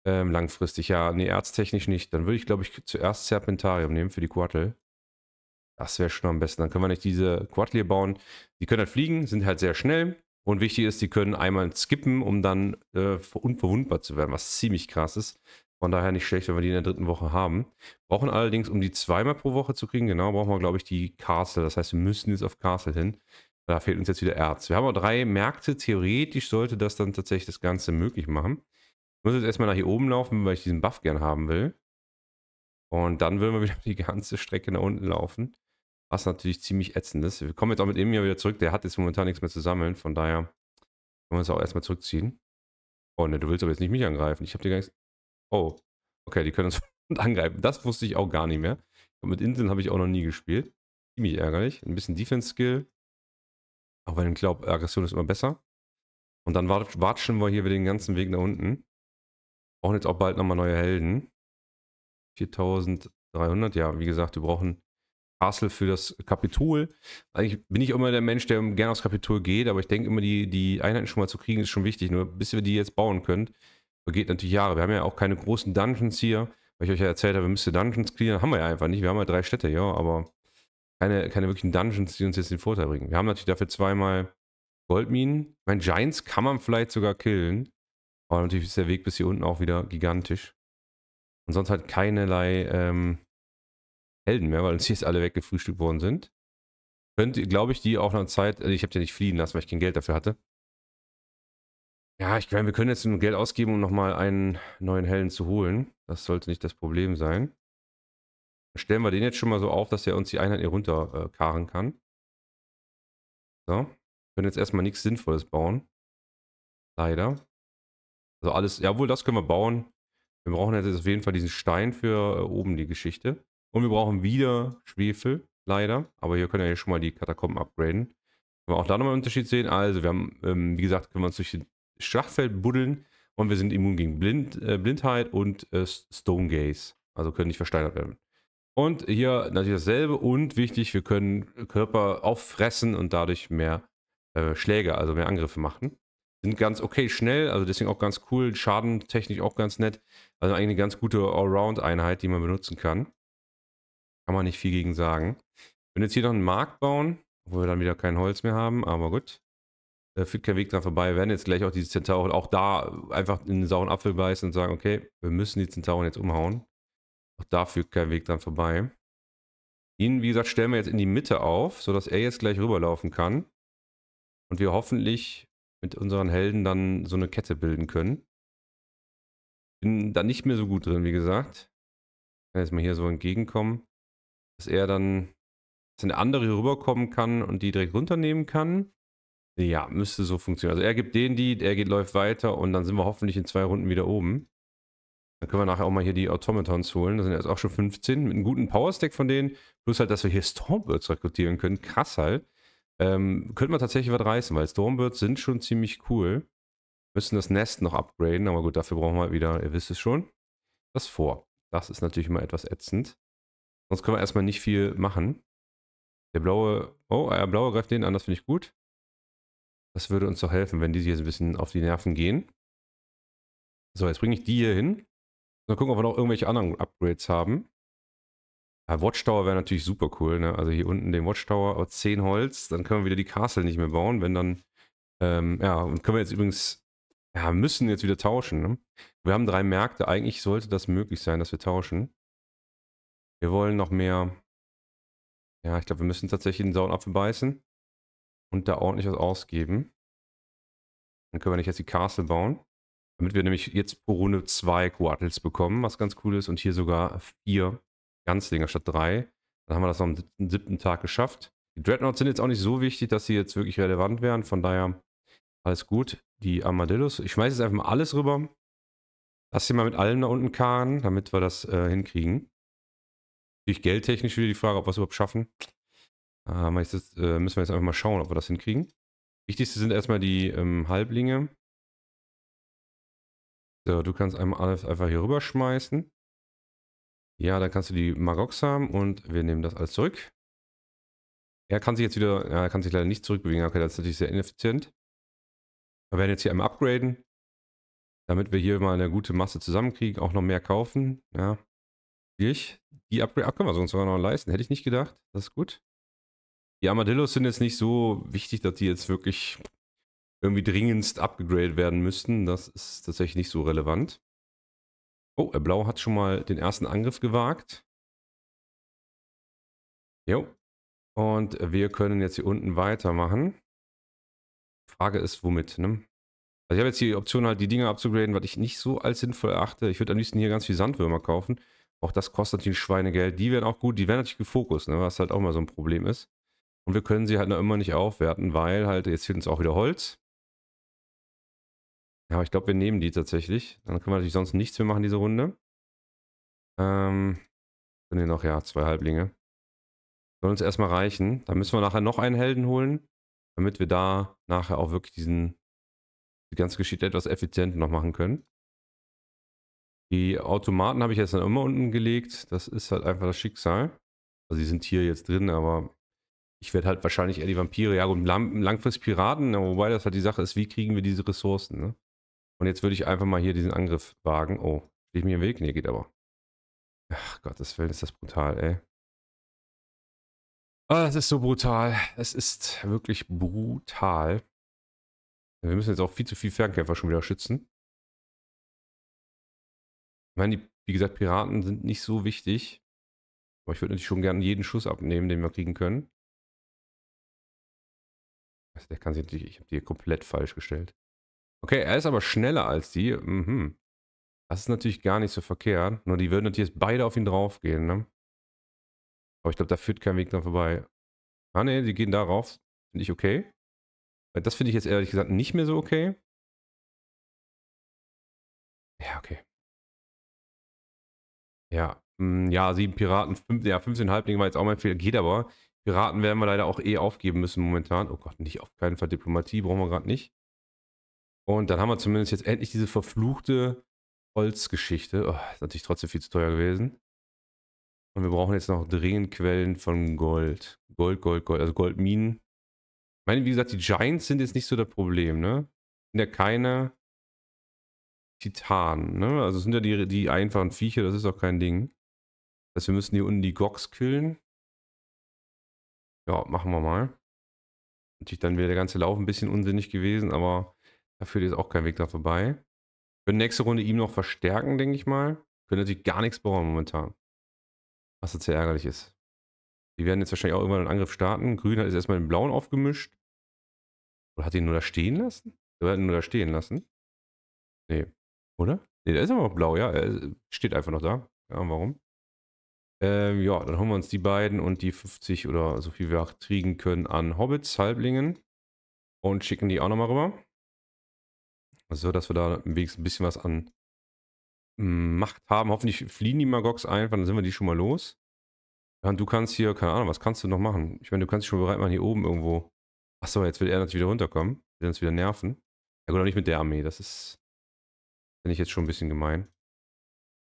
Ähm, langfristig, ja. Nee, ärztechnisch nicht. Dann würde ich, glaube ich, zuerst Serpentarium nehmen für die Quartel. Das wäre schon am besten. Dann können wir nicht diese Quadlier bauen. Die können halt fliegen, sind halt sehr schnell. Und wichtig ist, die können einmal skippen, um dann äh, unverwundbar zu werden, was ziemlich krass ist. Von daher nicht schlecht, wenn wir die in der dritten Woche haben. Brauchen allerdings, um die zweimal pro Woche zu kriegen, genau, brauchen wir, glaube ich, die Castle. Das heißt, wir müssen jetzt auf Castle hin. Da fehlt uns jetzt wieder Erz. Wir haben auch drei Märkte. Theoretisch sollte das dann tatsächlich das Ganze möglich machen. Ich muss jetzt erstmal nach hier oben laufen, weil ich diesen Buff gern haben will. Und dann würden wir wieder die ganze Strecke nach unten laufen. Was natürlich ziemlich ätzend ist. Wir kommen jetzt auch mit Emir wieder zurück. Der hat jetzt momentan nichts mehr zu sammeln. Von daher können wir uns auch erstmal zurückziehen. Oh ne, du willst aber jetzt nicht mich angreifen. Ich habe dir gar nichts. Oh, okay, die können uns angreifen. Das wusste ich auch gar nicht mehr. Und mit Inseln habe ich auch noch nie gespielt. Ziemlich ärgerlich. Ein bisschen Defense-Skill. Auch wenn ich glaube, Aggression ist immer besser. Und dann watschen wir hier wieder den ganzen Weg nach unten. Brauchen jetzt auch bald nochmal neue Helden. 4300, ja, wie gesagt, wir brauchen Castle für das Kapitol. Eigentlich bin ich immer der Mensch, der gerne aufs Kapitol geht, aber ich denke immer, die, die Einheiten schon mal zu kriegen, ist schon wichtig. Nur bis ihr die jetzt bauen könnt, vergeht natürlich Jahre. Wir haben ja auch keine großen Dungeons hier, weil ich euch ja erzählt habe, wir müssten Dungeons clearen. Haben wir ja einfach nicht. Wir haben ja drei Städte, ja, aber keine, keine wirklichen Dungeons, die uns jetzt den Vorteil bringen. Wir haben natürlich dafür zweimal Goldminen. Ich meine, Giants kann man vielleicht sogar killen. Aber natürlich ist der Weg bis hier unten auch wieder gigantisch. Und sonst halt keinerlei ähm, Helden mehr, weil uns jetzt alle weggefrühstückt worden sind. Könnte, glaube ich, die auch nach Zeit, also ich habe die nicht fliehen lassen, weil ich kein Geld dafür hatte. Ja, ich meine, wir können jetzt nur Geld ausgeben, um nochmal einen neuen Helden zu holen. Das sollte nicht das Problem sein. Dann stellen wir den jetzt schon mal so auf, dass er uns die Einheit hier runterkarren äh, kann. So. Können jetzt erstmal nichts Sinnvolles bauen. Leider. Also alles, jawohl, das können wir bauen. Wir brauchen jetzt auf jeden Fall diesen Stein für äh, oben die Geschichte. Und wir brauchen wieder Schwefel, leider. Aber hier können wir ja schon mal die Katakomben upgraden. Können wir auch da nochmal einen Unterschied sehen. Also wir haben, ähm, wie gesagt, können wir uns durch den Schlachtfeld buddeln. Und wir sind immun gegen Blind, äh, Blindheit und äh, Stone Gaze. Also können nicht versteinert werden. Und hier natürlich dasselbe. Und wichtig, wir können Körper auffressen und dadurch mehr äh, Schläge, also mehr Angriffe machen. Sind ganz okay schnell, also deswegen auch ganz cool. Schadentechnisch auch ganz nett. Also eigentlich eine ganz gute Allround-Einheit, die man benutzen kann. Kann man nicht viel gegen sagen. Wenn jetzt hier noch einen Markt bauen, wo wir dann wieder kein Holz mehr haben, aber gut. Da führt kein Weg dran vorbei. Wir werden jetzt gleich auch diese Zentauren auch da einfach in den sauren Apfel beißen und sagen, okay, wir müssen die Zentauren jetzt umhauen. Auch da führt kein Weg dran vorbei. Ihn, wie gesagt, stellen wir jetzt in die Mitte auf, sodass er jetzt gleich rüberlaufen kann. Und wir hoffentlich mit unseren Helden dann so eine Kette bilden können. Bin da nicht mehr so gut drin, wie gesagt. kann jetzt mal hier so entgegenkommen dass er dann, dass eine andere rüberkommen kann und die direkt runternehmen kann. Ja, müsste so funktionieren. Also er gibt den die, er geht, läuft weiter und dann sind wir hoffentlich in zwei Runden wieder oben. Dann können wir nachher auch mal hier die Automatons holen. Da sind jetzt auch schon 15 mit einem guten Powerstack von denen. Plus halt, dass wir hier Stormbirds rekrutieren können. Krass halt. Ähm, könnte man tatsächlich was reißen, weil Stormbirds sind schon ziemlich cool. Müssen das Nest noch upgraden, aber gut, dafür brauchen wir halt wieder, ihr wisst es schon, das vor. Das ist natürlich immer etwas ätzend. Sonst können wir erstmal nicht viel machen. Der blaue, oh, der äh, blaue greift den an, das finde ich gut. Das würde uns doch helfen, wenn die hier so ein bisschen auf die Nerven gehen. So, jetzt bringe ich die hier hin. Mal gucken, ob wir noch irgendwelche anderen Upgrades haben. Ja, Watchtower wäre natürlich super cool, ne? Also hier unten den Watchtower, aber 10 Holz, dann können wir wieder die Castle nicht mehr bauen, wenn dann, ähm, ja, und können wir jetzt übrigens, ja, müssen jetzt wieder tauschen, ne? Wir haben drei Märkte, eigentlich sollte das möglich sein, dass wir tauschen. Wir wollen noch mehr. Ja, ich glaube, wir müssen tatsächlich den sauren Apfel beißen und da ordentlich was ausgeben. Dann können wir nicht jetzt die Castle bauen. Damit wir nämlich jetzt pro Runde zwei Quartels bekommen, was ganz cool ist. Und hier sogar vier Ganzlinger statt drei. Dann haben wir das am siebten Tag geschafft. Die Dreadnoughts sind jetzt auch nicht so wichtig, dass sie jetzt wirklich relevant wären. Von daher alles gut. Die Armadillos. Ich schmeiße jetzt einfach mal alles rüber. Lass sie mal mit allen da unten karren, damit wir das äh, hinkriegen. Natürlich geldtechnisch wieder die Frage, ob wir es überhaupt schaffen. Äh, meistens, äh, müssen wir jetzt einfach mal schauen, ob wir das hinkriegen. Wichtigste sind erstmal die ähm, Halblinge. So, du kannst einmal einfach hier rüber schmeißen. Ja, dann kannst du die Magox haben und wir nehmen das alles zurück. Er kann sich jetzt wieder, ja, er kann sich leider nicht zurückbewegen. Okay, das ist natürlich sehr ineffizient. Wir werden jetzt hier einmal upgraden, damit wir hier mal eine gute Masse zusammenkriegen, auch noch mehr kaufen. Ja. Schwierig. Die Upgrade, ach, können wir uns sogar noch leisten. Hätte ich nicht gedacht. Das ist gut. Die Armadillos sind jetzt nicht so wichtig, dass die jetzt wirklich irgendwie dringendst upgradet werden müssten. Das ist tatsächlich nicht so relevant. Oh, der Blau hat schon mal den ersten Angriff gewagt. Jo. Und wir können jetzt hier unten weitermachen. Frage ist, womit, ne? Also ich habe jetzt die Option halt, die Dinge abzugraden, was ich nicht so als sinnvoll erachte. Ich würde am liebsten hier ganz viel Sandwürmer kaufen. Auch das kostet natürlich Schweinegeld. Die werden auch gut, die werden natürlich gefokust, ne, was halt auch mal so ein Problem ist. Und wir können sie halt noch immer nicht aufwerten, weil halt jetzt fehlt uns auch wieder Holz. Ja, aber ich glaube, wir nehmen die tatsächlich. Dann können wir natürlich sonst nichts mehr machen diese Runde. Ähm, sind hier noch, ja, zwei Halblinge. Soll uns erstmal reichen. Dann müssen wir nachher noch einen Helden holen, damit wir da nachher auch wirklich diesen, die ganze Geschichte etwas effizienter noch machen können. Die Automaten habe ich jetzt dann immer unten gelegt. Das ist halt einfach das Schicksal. Also die sind hier jetzt drin, aber ich werde halt wahrscheinlich eher die Vampire, ja gut, langfristig Piraten, ne, wobei das halt die Sache ist, wie kriegen wir diese Ressourcen, ne? Und jetzt würde ich einfach mal hier diesen Angriff wagen. Oh, stehe ich mir im Weg? Nee, geht aber. Ach Gottes Willen, ist das brutal, ey. Ah, das ist so brutal. Es ist wirklich brutal. Wir müssen jetzt auch viel zu viel Fernkämpfer schon wieder schützen. Ich meine, die, wie gesagt, Piraten sind nicht so wichtig. Aber ich würde natürlich schon gerne jeden Schuss abnehmen, den wir kriegen können. Also der kann sich natürlich, ich habe die hier komplett falsch gestellt. Okay, er ist aber schneller als die. Mhm. Das ist natürlich gar nicht so verkehrt. Nur die würden natürlich jetzt beide auf ihn draufgehen, ne? Aber ich glaube, da führt kein Weg dran vorbei. Ah ne, die gehen da rauf. Finde ich okay. Das finde ich jetzt ehrlich gesagt nicht mehr so okay. Ja, okay. Ja, mm, ja, sieben also Piraten, fünf, ja, 15,5 Ding war jetzt auch mein Fehler, geht aber. Piraten werden wir leider auch eh aufgeben müssen momentan. Oh Gott, nicht auf keinen Fall Diplomatie, brauchen wir gerade nicht. Und dann haben wir zumindest jetzt endlich diese verfluchte Holzgeschichte. Oh, ist natürlich trotzdem viel zu teuer gewesen. Und wir brauchen jetzt noch dringend Quellen von Gold. Gold, Gold, Gold, also Goldminen. Ich meine, wie gesagt, die Giants sind jetzt nicht so das Problem, ne? Sind ja keine Titan, ne? Also sind ja die, die einfachen Viecher, das ist auch kein Ding. Das wir müssen hier unten die Gox killen. Ja, machen wir mal. Natürlich dann wäre der ganze Lauf ein bisschen unsinnig gewesen, aber dafür ist auch kein Weg da vorbei. können nächste Runde ihm noch verstärken, denke ich mal. können natürlich gar nichts bauen momentan. Was jetzt sehr ärgerlich ist. Die werden jetzt wahrscheinlich auch irgendwann einen Angriff starten. Grün hat jetzt erstmal den Blauen aufgemischt. Oder hat ihn nur da stehen lassen? Er hat ihn nur da stehen lassen. Nee. Oder? Ne, der ist aber blau, ja. Er steht einfach noch da. Ja, warum? Ähm, ja, dann holen wir uns die beiden und die 50 oder so viel wir auch kriegen können an Hobbits, Halblingen. Und schicken die auch nochmal rüber. So, dass wir da wenigstens ein bisschen was an hm, Macht haben. Hoffentlich fliehen die Magogs einfach, dann sind wir die schon mal los. Und du kannst hier, keine Ahnung, was kannst du noch machen? Ich meine, du kannst dich schon bereit machen, hier oben irgendwo. Achso, jetzt will er natürlich wieder runterkommen. Will uns wieder nerven. Ja gut, auch nicht mit der Armee. Das ist Finde ich jetzt schon ein bisschen gemein.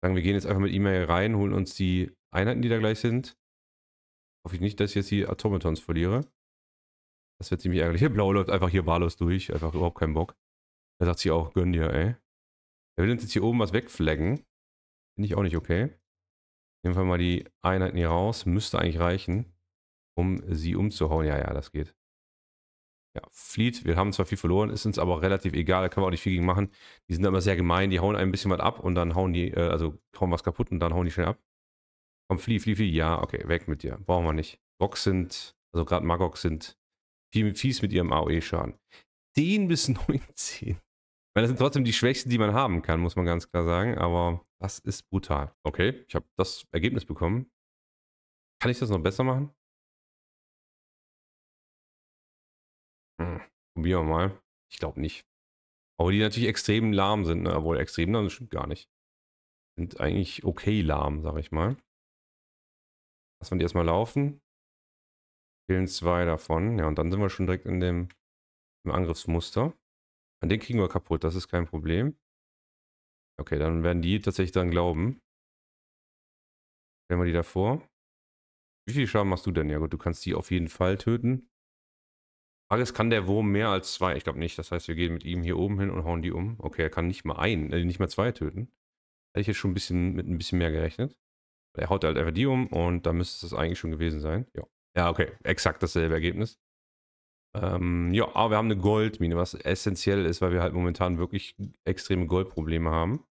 Sagen wir gehen jetzt einfach mit E-Mail rein, holen uns die Einheiten, die da gleich sind. Hoffe ich nicht, dass ich jetzt die Atomatons verliere. Das wird ziemlich ärgerlich. Hier blau läuft einfach hier wahllos durch. Einfach überhaupt keinen Bock. Er sagt sie auch, gönn dir, ey. Er will uns jetzt hier oben was wegflaggen. Finde ich auch nicht okay. Nehmen wir mal die Einheiten hier raus. Müsste eigentlich reichen, um sie umzuhauen. Ja, ja, das geht ja, Fleet, Wir haben zwar viel verloren, ist uns aber relativ egal, da können wir auch nicht viel gegen machen. Die sind immer sehr gemein, die hauen ein bisschen was ab und dann hauen die, äh, also hauen was kaputt und dann hauen die schnell ab. Komm, Flee, Flee, Flee, Ja, okay, weg mit dir. Brauchen wir nicht. Gox sind, also gerade Magog sind viel, fies mit ihrem AOE-Schaden. 10 bis 19. Ich meine, das sind trotzdem die schwächsten, die man haben kann, muss man ganz klar sagen, aber das ist brutal. Okay, ich habe das Ergebnis bekommen. Kann ich das noch besser machen? Hm, probieren wir mal. Ich glaube nicht. Aber die natürlich extrem lahm sind, ne? Obwohl extrem lahm, das stimmt gar nicht. Sind eigentlich okay lahm, sag ich mal. Lassen wir die erstmal laufen. Fehlen zwei davon. Ja, und dann sind wir schon direkt in dem im Angriffsmuster. An den kriegen wir kaputt, das ist kein Problem. Okay, dann werden die tatsächlich dann glauben. Stellen wir die davor. Wie viel Schaden machst du denn? Ja gut, du kannst die auf jeden Fall töten. Frage ist, kann der Wurm mehr als zwei? Ich glaube nicht. Das heißt, wir gehen mit ihm hier oben hin und hauen die um. Okay, er kann nicht mal einen, äh, nicht mal zwei töten. Hätte ich jetzt schon ein bisschen, mit ein bisschen mehr gerechnet. Er haut halt einfach die um und da müsste es eigentlich schon gewesen sein. Ja, ja okay, exakt dasselbe Ergebnis. Ähm, ja, aber wir haben eine Goldmine, was essentiell ist, weil wir halt momentan wirklich extreme Goldprobleme haben.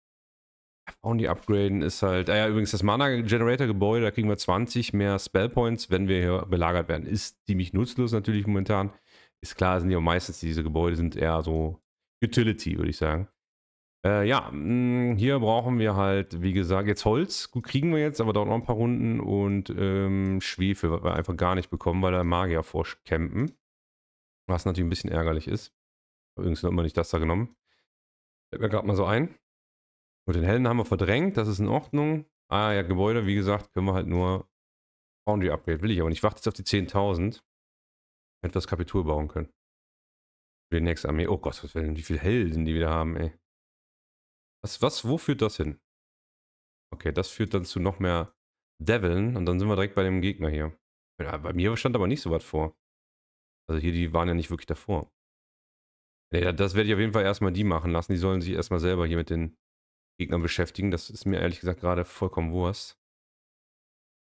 Und die upgraden ist halt, naja, ah ja, übrigens das Mana-Generator-Gebäude, da kriegen wir 20 mehr Spellpoints, wenn wir hier belagert werden. Ist ziemlich nutzlos natürlich momentan ist klar, sind ja meistens diese Gebäude sind eher so Utility, würde ich sagen. Äh, ja, mm, hier brauchen wir halt, wie gesagt, jetzt Holz. Gut, kriegen wir jetzt, aber dauert noch ein paar Runden. Und ähm, Schwefel, was wir einfach gar nicht bekommen, weil da Magier vorcampen. Was natürlich ein bisschen ärgerlich ist. Übrigens hat man nicht das da genommen. Fällt mir gerade mal so ein. Und den Helden haben wir verdrängt, das ist in Ordnung. Ah ja, Gebäude, wie gesagt, können wir halt nur Foundry Upgrade. Will ich aber nicht. Ich warte jetzt auf die 10.000. Hätten wir das Kapitol bauen können. Für die nächste Armee. Oh Gott, was werden wie viele Helden die wieder haben, ey. Was, was, wo führt das hin? Okay, das führt dann zu noch mehr Deviln und dann sind wir direkt bei dem Gegner hier. Ja, bei mir stand aber nicht so was vor. Also hier, die waren ja nicht wirklich davor. Ja, das werde ich auf jeden Fall erstmal die machen lassen. Die sollen sich erstmal selber hier mit den Gegnern beschäftigen. Das ist mir ehrlich gesagt gerade vollkommen Wurst.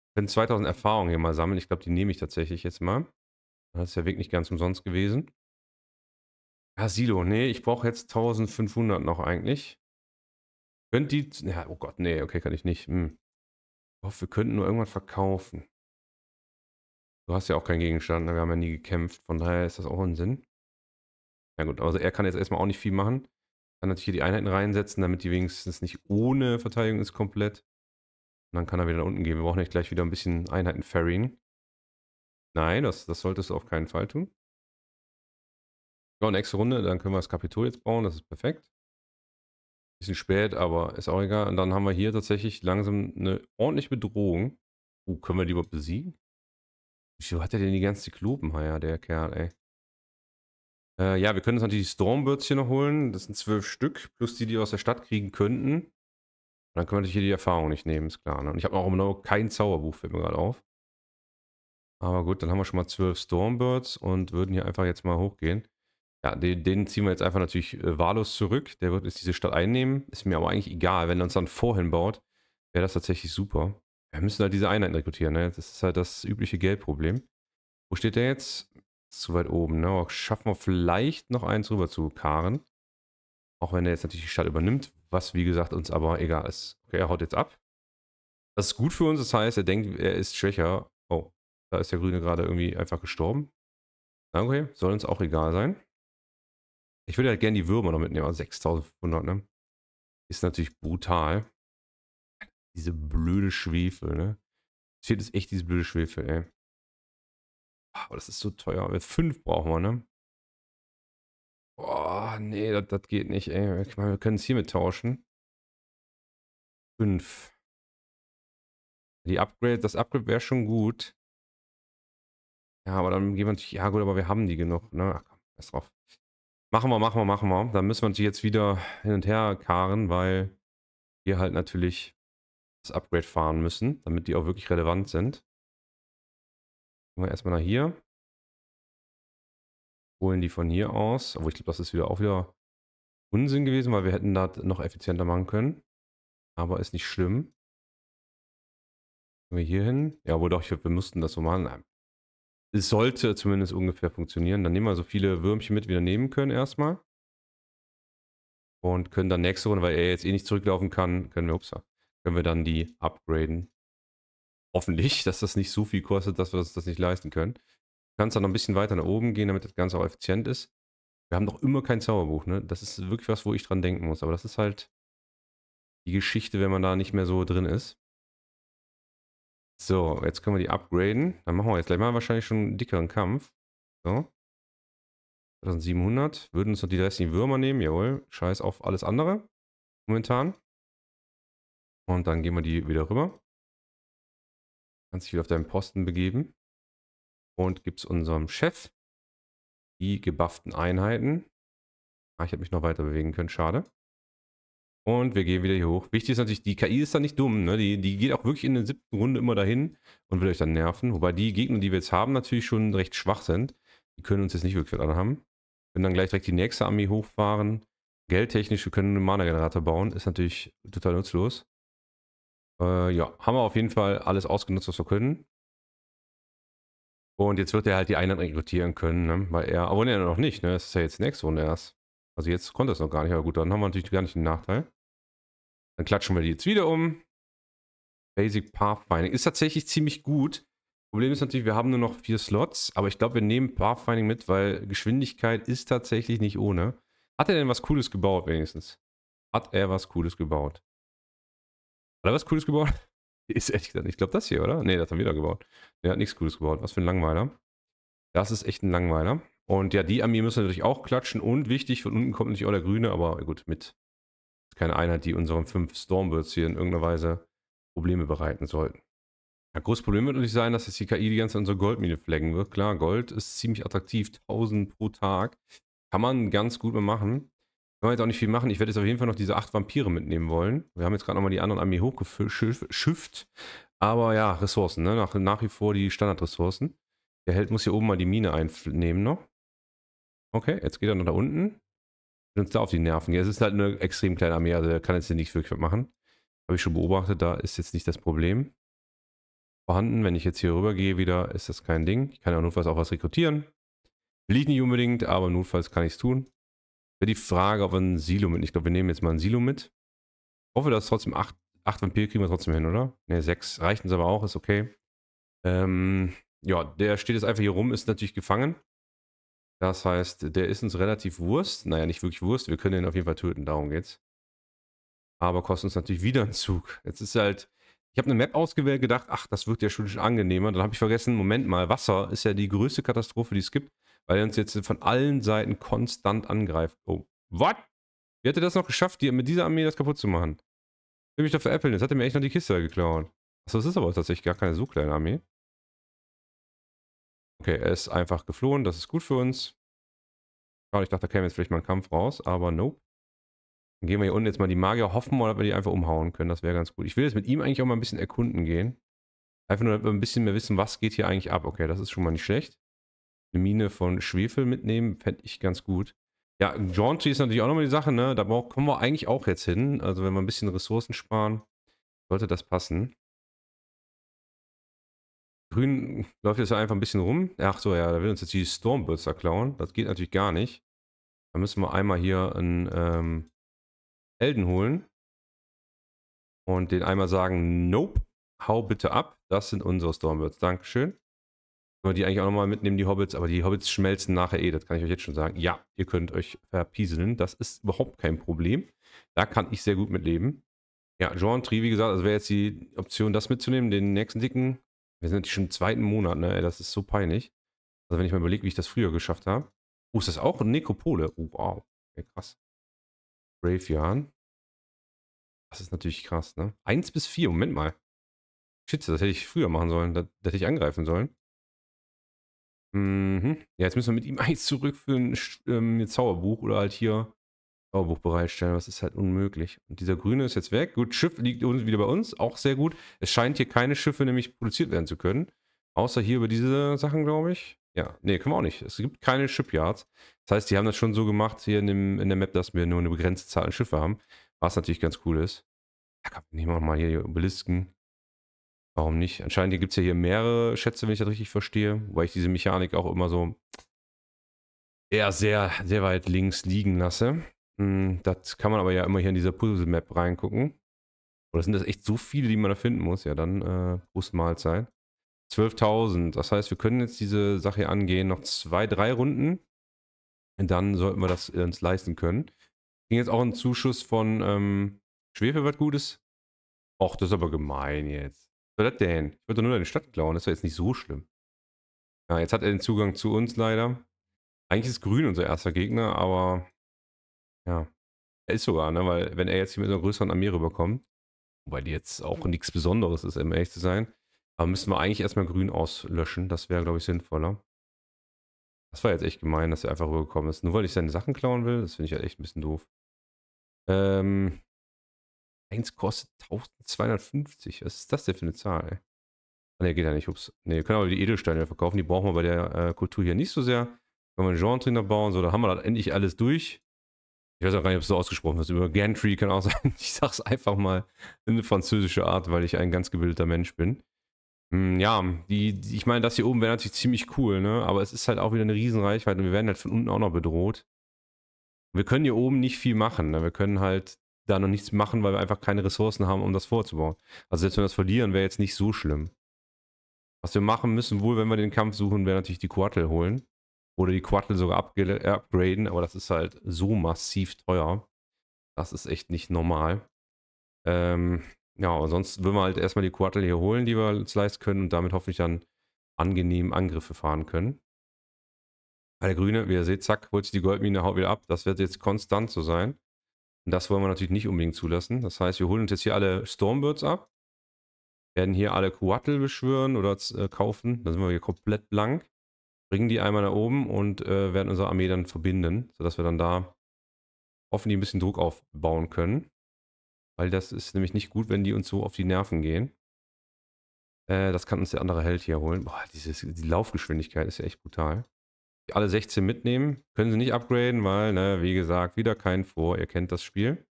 Ich kann 2000 Erfahrungen hier mal sammeln. Ich glaube, die nehme ich tatsächlich jetzt mal. Das ist der Weg nicht ganz umsonst gewesen. Ja, Silo, nee, ich brauche jetzt 1500 noch eigentlich. Könnt die. Ja, oh Gott, nee, okay, kann ich nicht. Hm. Ich hoffe, wir könnten nur irgendwann verkaufen. Du hast ja auch keinen Gegenstand, ne? wir haben ja nie gekämpft, von daher ist das auch ein Sinn. ja gut, also er kann jetzt erstmal auch nicht viel machen. Kann natürlich hier die Einheiten reinsetzen, damit die wenigstens nicht ohne Verteidigung ist komplett. Und dann kann er wieder nach unten gehen. Wir brauchen nicht gleich wieder ein bisschen Einheiten ferrying. Nein, das, das solltest du auf keinen Fall tun. So, nächste Runde, dann können wir das Kapitol jetzt bauen, das ist perfekt. Bisschen spät, aber ist auch egal. Und dann haben wir hier tatsächlich langsam eine ordentliche Bedrohung. Uh, können wir die überhaupt besiegen? Wieso hat er denn die ganzen Zyklopen, ja, der Kerl, ey. Äh, ja, wir können uns natürlich die Stormbirds hier noch holen. Das sind zwölf Stück, plus die, die wir aus der Stadt kriegen könnten. Und dann können wir natürlich hier die Erfahrung nicht nehmen, ist klar. Ne? Und ich habe auch genau kein Zauberbuch, fällt mir gerade auf. Aber gut, dann haben wir schon mal zwölf Stormbirds und würden hier einfach jetzt mal hochgehen. Ja, den, den ziehen wir jetzt einfach natürlich äh, wahllos zurück. Der wird jetzt diese Stadt einnehmen. Ist mir aber eigentlich egal. Wenn er uns dann vorhin baut, wäre das tatsächlich super. Wir müssen halt diese Einheiten rekrutieren. Ne? Das ist halt das übliche Geldproblem. Wo steht der jetzt? Zu weit oben. Ne? Oh, schaffen wir vielleicht noch eins rüber zu Karen. Auch wenn er jetzt natürlich die Stadt übernimmt, was wie gesagt uns aber egal ist. Okay, er haut jetzt ab. Das ist gut für uns. Das heißt, er denkt, er ist schwächer. Oh, da ist der Grüne gerade irgendwie einfach gestorben. Okay, soll uns auch egal sein. Ich würde halt gerne die Würmer noch mitnehmen, aber also 6500, ne? Ist natürlich brutal. Diese blöde Schwefel, ne? Es fehlt jetzt echt diese blöde Schwefel, ey. Aber das ist so teuer. Aber Fünf brauchen wir, ne? Boah, nee, das, das geht nicht, ey. Ich meine, wir können es hiermit tauschen. Fünf. Die Upgrade, das Upgrade wäre schon gut. Ja, aber dann gehen wir natürlich, ja gut, aber wir haben die genug, ne? Ach komm, ist drauf. Machen wir, machen wir, machen wir. Dann müssen wir natürlich jetzt wieder hin und her karren, weil wir halt natürlich das Upgrade fahren müssen, damit die auch wirklich relevant sind. Gehen wir erstmal nach hier. Holen die von hier aus. Obwohl, ich glaube, das ist wieder auch wieder Unsinn gewesen, weil wir hätten das noch effizienter machen können. Aber ist nicht schlimm. Gehen wir hier hin. Ja, wohl doch, ich, wir mussten das so machen. Es sollte zumindest ungefähr funktionieren. Dann nehmen wir so viele Würmchen mit, wie wir nehmen können erstmal. Und können dann nächste Runde, weil er jetzt eh nicht zurücklaufen kann, können wir, upsa, können wir dann die upgraden. Hoffentlich, dass das nicht so viel kostet, dass wir uns das nicht leisten können. Du kannst dann noch ein bisschen weiter nach oben gehen, damit das Ganze auch effizient ist. Wir haben doch immer kein Zauberbuch, ne? Das ist wirklich was, wo ich dran denken muss. Aber das ist halt die Geschichte, wenn man da nicht mehr so drin ist. So, jetzt können wir die upgraden. Dann machen wir jetzt gleich mal wahrscheinlich schon einen dickeren Kampf. So. 1700. Würden uns noch die restlichen Würmer nehmen. Jawohl. Scheiß auf alles andere. Momentan. Und dann gehen wir die wieder rüber. Kannst dich wieder auf deinen Posten begeben. Und gibt's unserem Chef die gebufften Einheiten. Ah, ich hätte mich noch weiter bewegen können. Schade. Und wir gehen wieder hier hoch. Wichtig ist natürlich, die KI ist da nicht dumm. Ne? Die, die geht auch wirklich in der siebten Runde immer dahin und will euch dann nerven. Wobei die Gegner, die wir jetzt haben, natürlich schon recht schwach sind. Die können uns jetzt nicht wirklich was haben. Können dann gleich direkt die nächste Armee hochfahren. Geldtechnisch, wir können einen Mana-Generator bauen. Ist natürlich total nutzlos. Äh, ja, haben wir auf jeden Fall alles ausgenutzt, was wir können. Und jetzt wird er halt die einen rekrutieren können, ne? weil er, aber ne, noch nicht, ne? Das ist ja jetzt die nächste Runde erst. Also jetzt konnte es noch gar nicht, aber gut, dann haben wir natürlich gar nicht den Nachteil. Dann klatschen wir die jetzt wieder um. Basic Pathfinding ist tatsächlich ziemlich gut. Problem ist natürlich, wir haben nur noch vier Slots, aber ich glaube, wir nehmen Pathfinding mit, weil Geschwindigkeit ist tatsächlich nicht ohne. Hat er denn was Cooles gebaut wenigstens? Hat er was Cooles gebaut? Hat er was Cooles gebaut? Ist ehrlich gesagt, ich glaube das hier, oder? Ne, das haben wir da gebaut. Der hat nichts Cooles gebaut. Was für ein Langweiler. Das ist echt ein Langweiler. Und ja, die Armee müssen natürlich auch klatschen. Und wichtig, von unten kommt natürlich auch der Grüne, aber gut, mit keine Einheit, die unseren fünf Stormbirds hier in irgendeiner Weise Probleme bereiten sollten. Ja, großes Problem wird natürlich sein, dass jetzt die KI die ganze Zeit unsere Goldmine flaggen wird. Klar, Gold ist ziemlich attraktiv, 1000 pro Tag. Kann man ganz gut mal machen. Kann man jetzt auch nicht viel machen. Ich werde jetzt auf jeden Fall noch diese acht Vampire mitnehmen wollen. Wir haben jetzt gerade nochmal die anderen Armee hochgeschifft. Aber ja, Ressourcen, ne? nach, nach wie vor die Standardressourcen. Der Held muss hier oben mal die Mine einnehmen noch. Okay, jetzt geht er noch da unten uns da auf die Nerven. Ja, es ist halt eine extrem kleine Armee, also der kann jetzt hier nicht wirklich was machen. Habe ich schon beobachtet, da ist jetzt nicht das Problem vorhanden. Wenn ich jetzt hier rüber gehe wieder, ist das kein Ding. Ich kann ja notfalls auch was rekrutieren. Will ich nicht unbedingt, aber notfalls kann ich es tun. Wäre die Frage, ob wir ein Silo mit. Ich glaube, wir nehmen jetzt mal ein Silo mit. Ich hoffe, dass trotzdem 8, Vampir kriegen wir trotzdem hin, oder? Ne, 6 reicht uns aber auch, ist okay. Ähm, ja, der steht jetzt einfach hier rum, ist natürlich gefangen. Das heißt, der ist uns relativ Wurst. Naja, nicht wirklich Wurst. Wir können ihn auf jeden Fall töten. Darum geht's. Aber kostet uns natürlich wieder einen Zug. Jetzt ist halt... Ich habe eine Map ausgewählt, gedacht, ach, das wird ja schon angenehmer. Dann habe ich vergessen, Moment mal, Wasser ist ja die größte Katastrophe, die es gibt, weil er uns jetzt von allen Seiten konstant angreift. Oh, what? Wie hat er das noch geschafft, mit dieser Armee das kaputt zu machen? Ich will mich doch veräppeln, jetzt hat er mir echt noch die Kiste geklaut. Achso, das ist aber tatsächlich gar keine so kleine Armee. Okay, er ist einfach geflohen, das ist gut für uns. Schade, ich dachte, da käme jetzt vielleicht mal ein Kampf raus, aber nope. Dann gehen wir hier unten jetzt mal die Magier, hoffen mal, dass wir die einfach umhauen können, das wäre ganz gut. Ich will jetzt mit ihm eigentlich auch mal ein bisschen erkunden gehen. Einfach nur, damit wir ein bisschen mehr wissen, was geht hier eigentlich ab. Okay, das ist schon mal nicht schlecht. Eine Mine von Schwefel mitnehmen, fände ich ganz gut. Ja, Jaunty ist natürlich auch nochmal die Sache, ne? Da kommen wir eigentlich auch jetzt hin. Also wenn wir ein bisschen Ressourcen sparen, sollte das passen. Grün läuft jetzt einfach ein bisschen rum. Ach so, ja, da will uns jetzt die Stormbürster klauen. Das geht natürlich gar nicht. Da müssen wir einmal hier einen ähm, Elden holen. Und den einmal sagen, nope, hau bitte ab. Das sind unsere Stormbirds. Dankeschön. Können wir die eigentlich auch nochmal mitnehmen, die Hobbits. Aber die Hobbits schmelzen nachher eh, das kann ich euch jetzt schon sagen. Ja, ihr könnt euch verpieseln. Das ist überhaupt kein Problem. Da kann ich sehr gut mit leben. Ja, Jean Tri, wie gesagt, also wäre jetzt die Option, das mitzunehmen, den nächsten dicken wir sind schon im zweiten Monat, ne? Das ist so peinlich. Also wenn ich mal überlege, wie ich das früher geschafft habe. Oh, ist das auch eine Nekropole? Oh, wow. Okay, krass. Graveyard. Das ist natürlich krass, ne? Eins bis vier, Moment mal. Schütze, das hätte ich früher machen sollen. Das, das hätte ich angreifen sollen. Mhm. Ja, jetzt müssen wir mit ihm eins zurückführen. Ähm, ihr Zauberbuch oder halt hier Baubuch bereitstellen, was ist halt unmöglich. Und dieser grüne ist jetzt weg. Gut, Schiff liegt wieder bei uns, auch sehr gut. Es scheint hier keine Schiffe nämlich produziert werden zu können. Außer hier über diese Sachen, glaube ich. Ja, nee, können wir auch nicht. Es gibt keine Shipyards. Das heißt, die haben das schon so gemacht hier in, dem, in der Map, dass wir nur eine begrenzte Zahl an Schiffe haben. Was natürlich ganz cool ist. Ja, komm, nehmen wir mal hier Obelisken. Warum nicht? Anscheinend gibt es ja hier mehrere Schätze, wenn ich das richtig verstehe. Weil ich diese Mechanik auch immer so eher sehr, sehr weit links liegen lasse. Hm, das kann man aber ja immer hier in dieser Puzzle-Map reingucken. Oder sind das echt so viele, die man da finden muss? Ja, dann äh, Prost Mahlzeit. 12.000. Das heißt, wir können jetzt diese Sache hier angehen. Noch zwei, drei Runden. Und dann sollten wir das uns leisten können. Ging jetzt auch ein Zuschuss von ähm, Schwefel, was Gutes. Och, das ist aber gemein jetzt. Was soll das denn? Ich wollte nur deine Stadt klauen. Das wäre jetzt nicht so schlimm. Ja, jetzt hat er den Zugang zu uns leider. Eigentlich ist Grün unser erster Gegner, aber ja. Er ist sogar, ne? Weil wenn er jetzt hier mit einer größeren Armee rüberkommt, wobei die jetzt auch mhm. nichts Besonderes ist, um ehrlich zu sein, aber müssen wir eigentlich erstmal grün auslöschen. Das wäre, glaube ich, sinnvoller. Das war jetzt echt gemein, dass er einfach rübergekommen ist. Nur weil ich seine Sachen klauen will, das finde ich halt echt ein bisschen doof. Ähm, eins kostet 1250. Was ist das denn für eine Zahl, ey? Ah, ne, geht ja nicht. Ups. Ne, können aber die Edelsteine verkaufen. Die brauchen wir bei der äh, Kultur hier nicht so sehr. Können wir einen Genre bauen. So, da haben wir dann endlich alles durch ich weiß auch gar nicht, ob es so ausgesprochen wird, über Gantry kann auch sein. Ich sag's einfach mal in eine französische Art, weil ich ein ganz gebildeter Mensch bin. Hm, ja, die, ich meine, das hier oben wäre natürlich ziemlich cool, ne? Aber es ist halt auch wieder eine Riesenreichweite und wir werden halt von unten auch noch bedroht. Wir können hier oben nicht viel machen. Ne? Wir können halt da noch nichts machen, weil wir einfach keine Ressourcen haben, um das vorzubauen. Also selbst wenn wir das verlieren, wäre jetzt nicht so schlimm. Was wir machen müssen, wohl, wenn wir den Kampf suchen, wäre natürlich die Quartel holen. Oder die Quattel sogar äh, upgraden, aber das ist halt so massiv teuer. Das ist echt nicht normal. Ähm, ja, sonst würden wir halt erstmal die Quattel hier holen, die wir uns leisten können und damit hoffentlich dann angenehm Angriffe fahren können. Alle Grüne, wie ihr seht, zack, holt sich die Goldmine, haut wieder ab. Das wird jetzt konstant so sein. Und das wollen wir natürlich nicht unbedingt zulassen. Das heißt, wir holen uns jetzt hier alle Stormbirds ab. Werden hier alle Quattel beschwören oder äh, kaufen. Da sind wir hier komplett blank bringen die einmal nach oben und äh, werden unsere Armee dann verbinden, sodass wir dann da hoffentlich ein bisschen Druck aufbauen können. Weil das ist nämlich nicht gut, wenn die uns so auf die Nerven gehen. Äh, das kann uns der andere Held hier holen. Boah, dieses, die Laufgeschwindigkeit ist ja echt brutal. Die alle 16 mitnehmen, können sie nicht upgraden, weil, ne, wie gesagt, wieder kein Vor, ihr kennt das Spiel.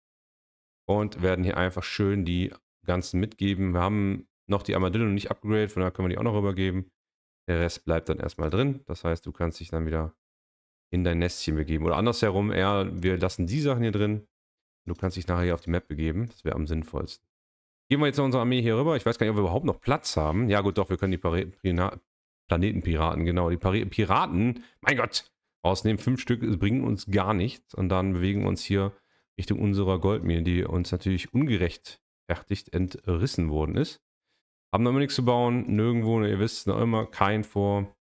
Und werden hier einfach schön die ganzen mitgeben. Wir haben noch die Armadillo nicht upgradet, von daher können wir die auch noch rübergeben. Der Rest bleibt dann erstmal drin. Das heißt, du kannst dich dann wieder in dein Nestchen begeben. Oder andersherum, eher, wir lassen die Sachen hier drin. Du kannst dich nachher hier auf die Map begeben. Das wäre am sinnvollsten. Gehen wir jetzt in unsere Armee hier rüber. Ich weiß gar nicht, ob wir überhaupt noch Platz haben. Ja gut, doch, wir können die Planetenpiraten, genau, die Pari Piraten, mein Gott, rausnehmen. Fünf Stück bringen uns gar nichts. Und dann bewegen wir uns hier Richtung unserer Goldmine, die uns natürlich ungerechtfertigt entrissen worden ist. Haben noch nichts zu bauen, nirgendwo, ne, ihr wisst noch immer, kein vor.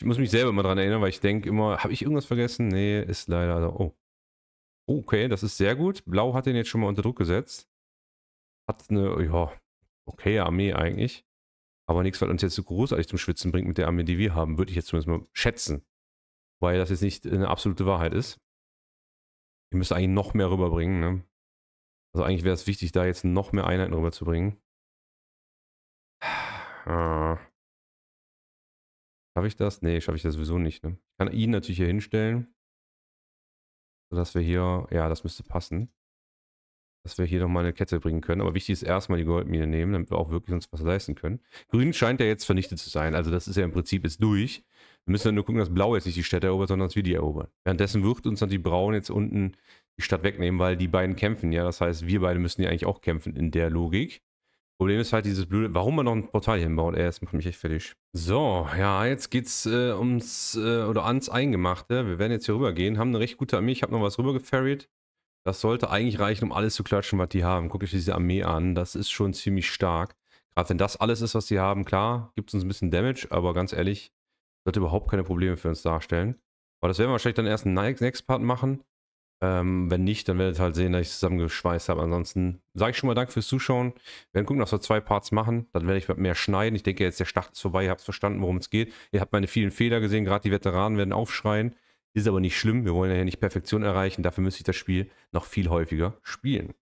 Ich muss mich selber immer dran erinnern, weil ich denke immer, habe ich irgendwas vergessen? Nee, ist leider. Also, oh. oh. Okay, das ist sehr gut. Blau hat den jetzt schon mal unter Druck gesetzt. Hat eine, ja, okay Armee eigentlich. Aber nichts, was uns jetzt so großartig zum Schwitzen bringt mit der Armee, die wir haben, würde ich jetzt zumindest mal schätzen. Weil das jetzt nicht eine absolute Wahrheit ist. Ihr müsst eigentlich noch mehr rüberbringen, ne? Also eigentlich wäre es wichtig, da jetzt noch mehr Einheiten rüberzubringen. Ah. schaffe ich das? Nee, schaffe ich das sowieso nicht. Ne? Ich kann ihn natürlich hier hinstellen. Sodass wir hier, ja, das müsste passen. Dass wir hier nochmal eine Kette bringen können. Aber wichtig ist erstmal die Goldmine nehmen, damit wir auch wirklich uns was leisten können. Grün scheint ja jetzt vernichtet zu sein. Also das ist ja im Prinzip jetzt durch. Wir müssen ja nur gucken, dass Blau jetzt nicht die Städte erobert, sondern dass wir die erobern. Währenddessen wird uns dann die Braun jetzt unten die Stadt wegnehmen, weil die beiden kämpfen. Ja, das heißt, wir beide müssen ja eigentlich auch kämpfen in der Logik. Problem ist halt dieses blöde, warum man noch ein Portal hier baut. Er ist macht mich echt fertig. So, ja, jetzt geht's äh, ums, äh, oder ans Eingemachte. Wir werden jetzt hier rübergehen. Haben eine recht gute Armee. Ich habe noch was rübergeferried. Das sollte eigentlich reichen, um alles zu klatschen, was die haben. Guck euch diese Armee an. Das ist schon ziemlich stark. Gerade wenn das alles ist, was die haben, klar, gibt es uns ein bisschen Damage. Aber ganz ehrlich, sollte überhaupt keine Probleme für uns darstellen. Aber das werden wir wahrscheinlich dann erst im Next Part machen. Ähm, wenn nicht, dann werdet ihr halt sehen, dass ich es zusammengeschweißt habe. Ansonsten sage ich schon mal Dank fürs Zuschauen. Wir werden gucken, dass wir zwei Parts machen. Dann werde ich mehr schneiden. Ich denke, jetzt der Start ist vorbei. Ihr habt verstanden, worum es geht. Ihr habt meine vielen Fehler gesehen. Gerade die Veteranen werden aufschreien. Ist aber nicht schlimm. Wir wollen ja hier nicht Perfektion erreichen. Dafür müsste ich das Spiel noch viel häufiger spielen.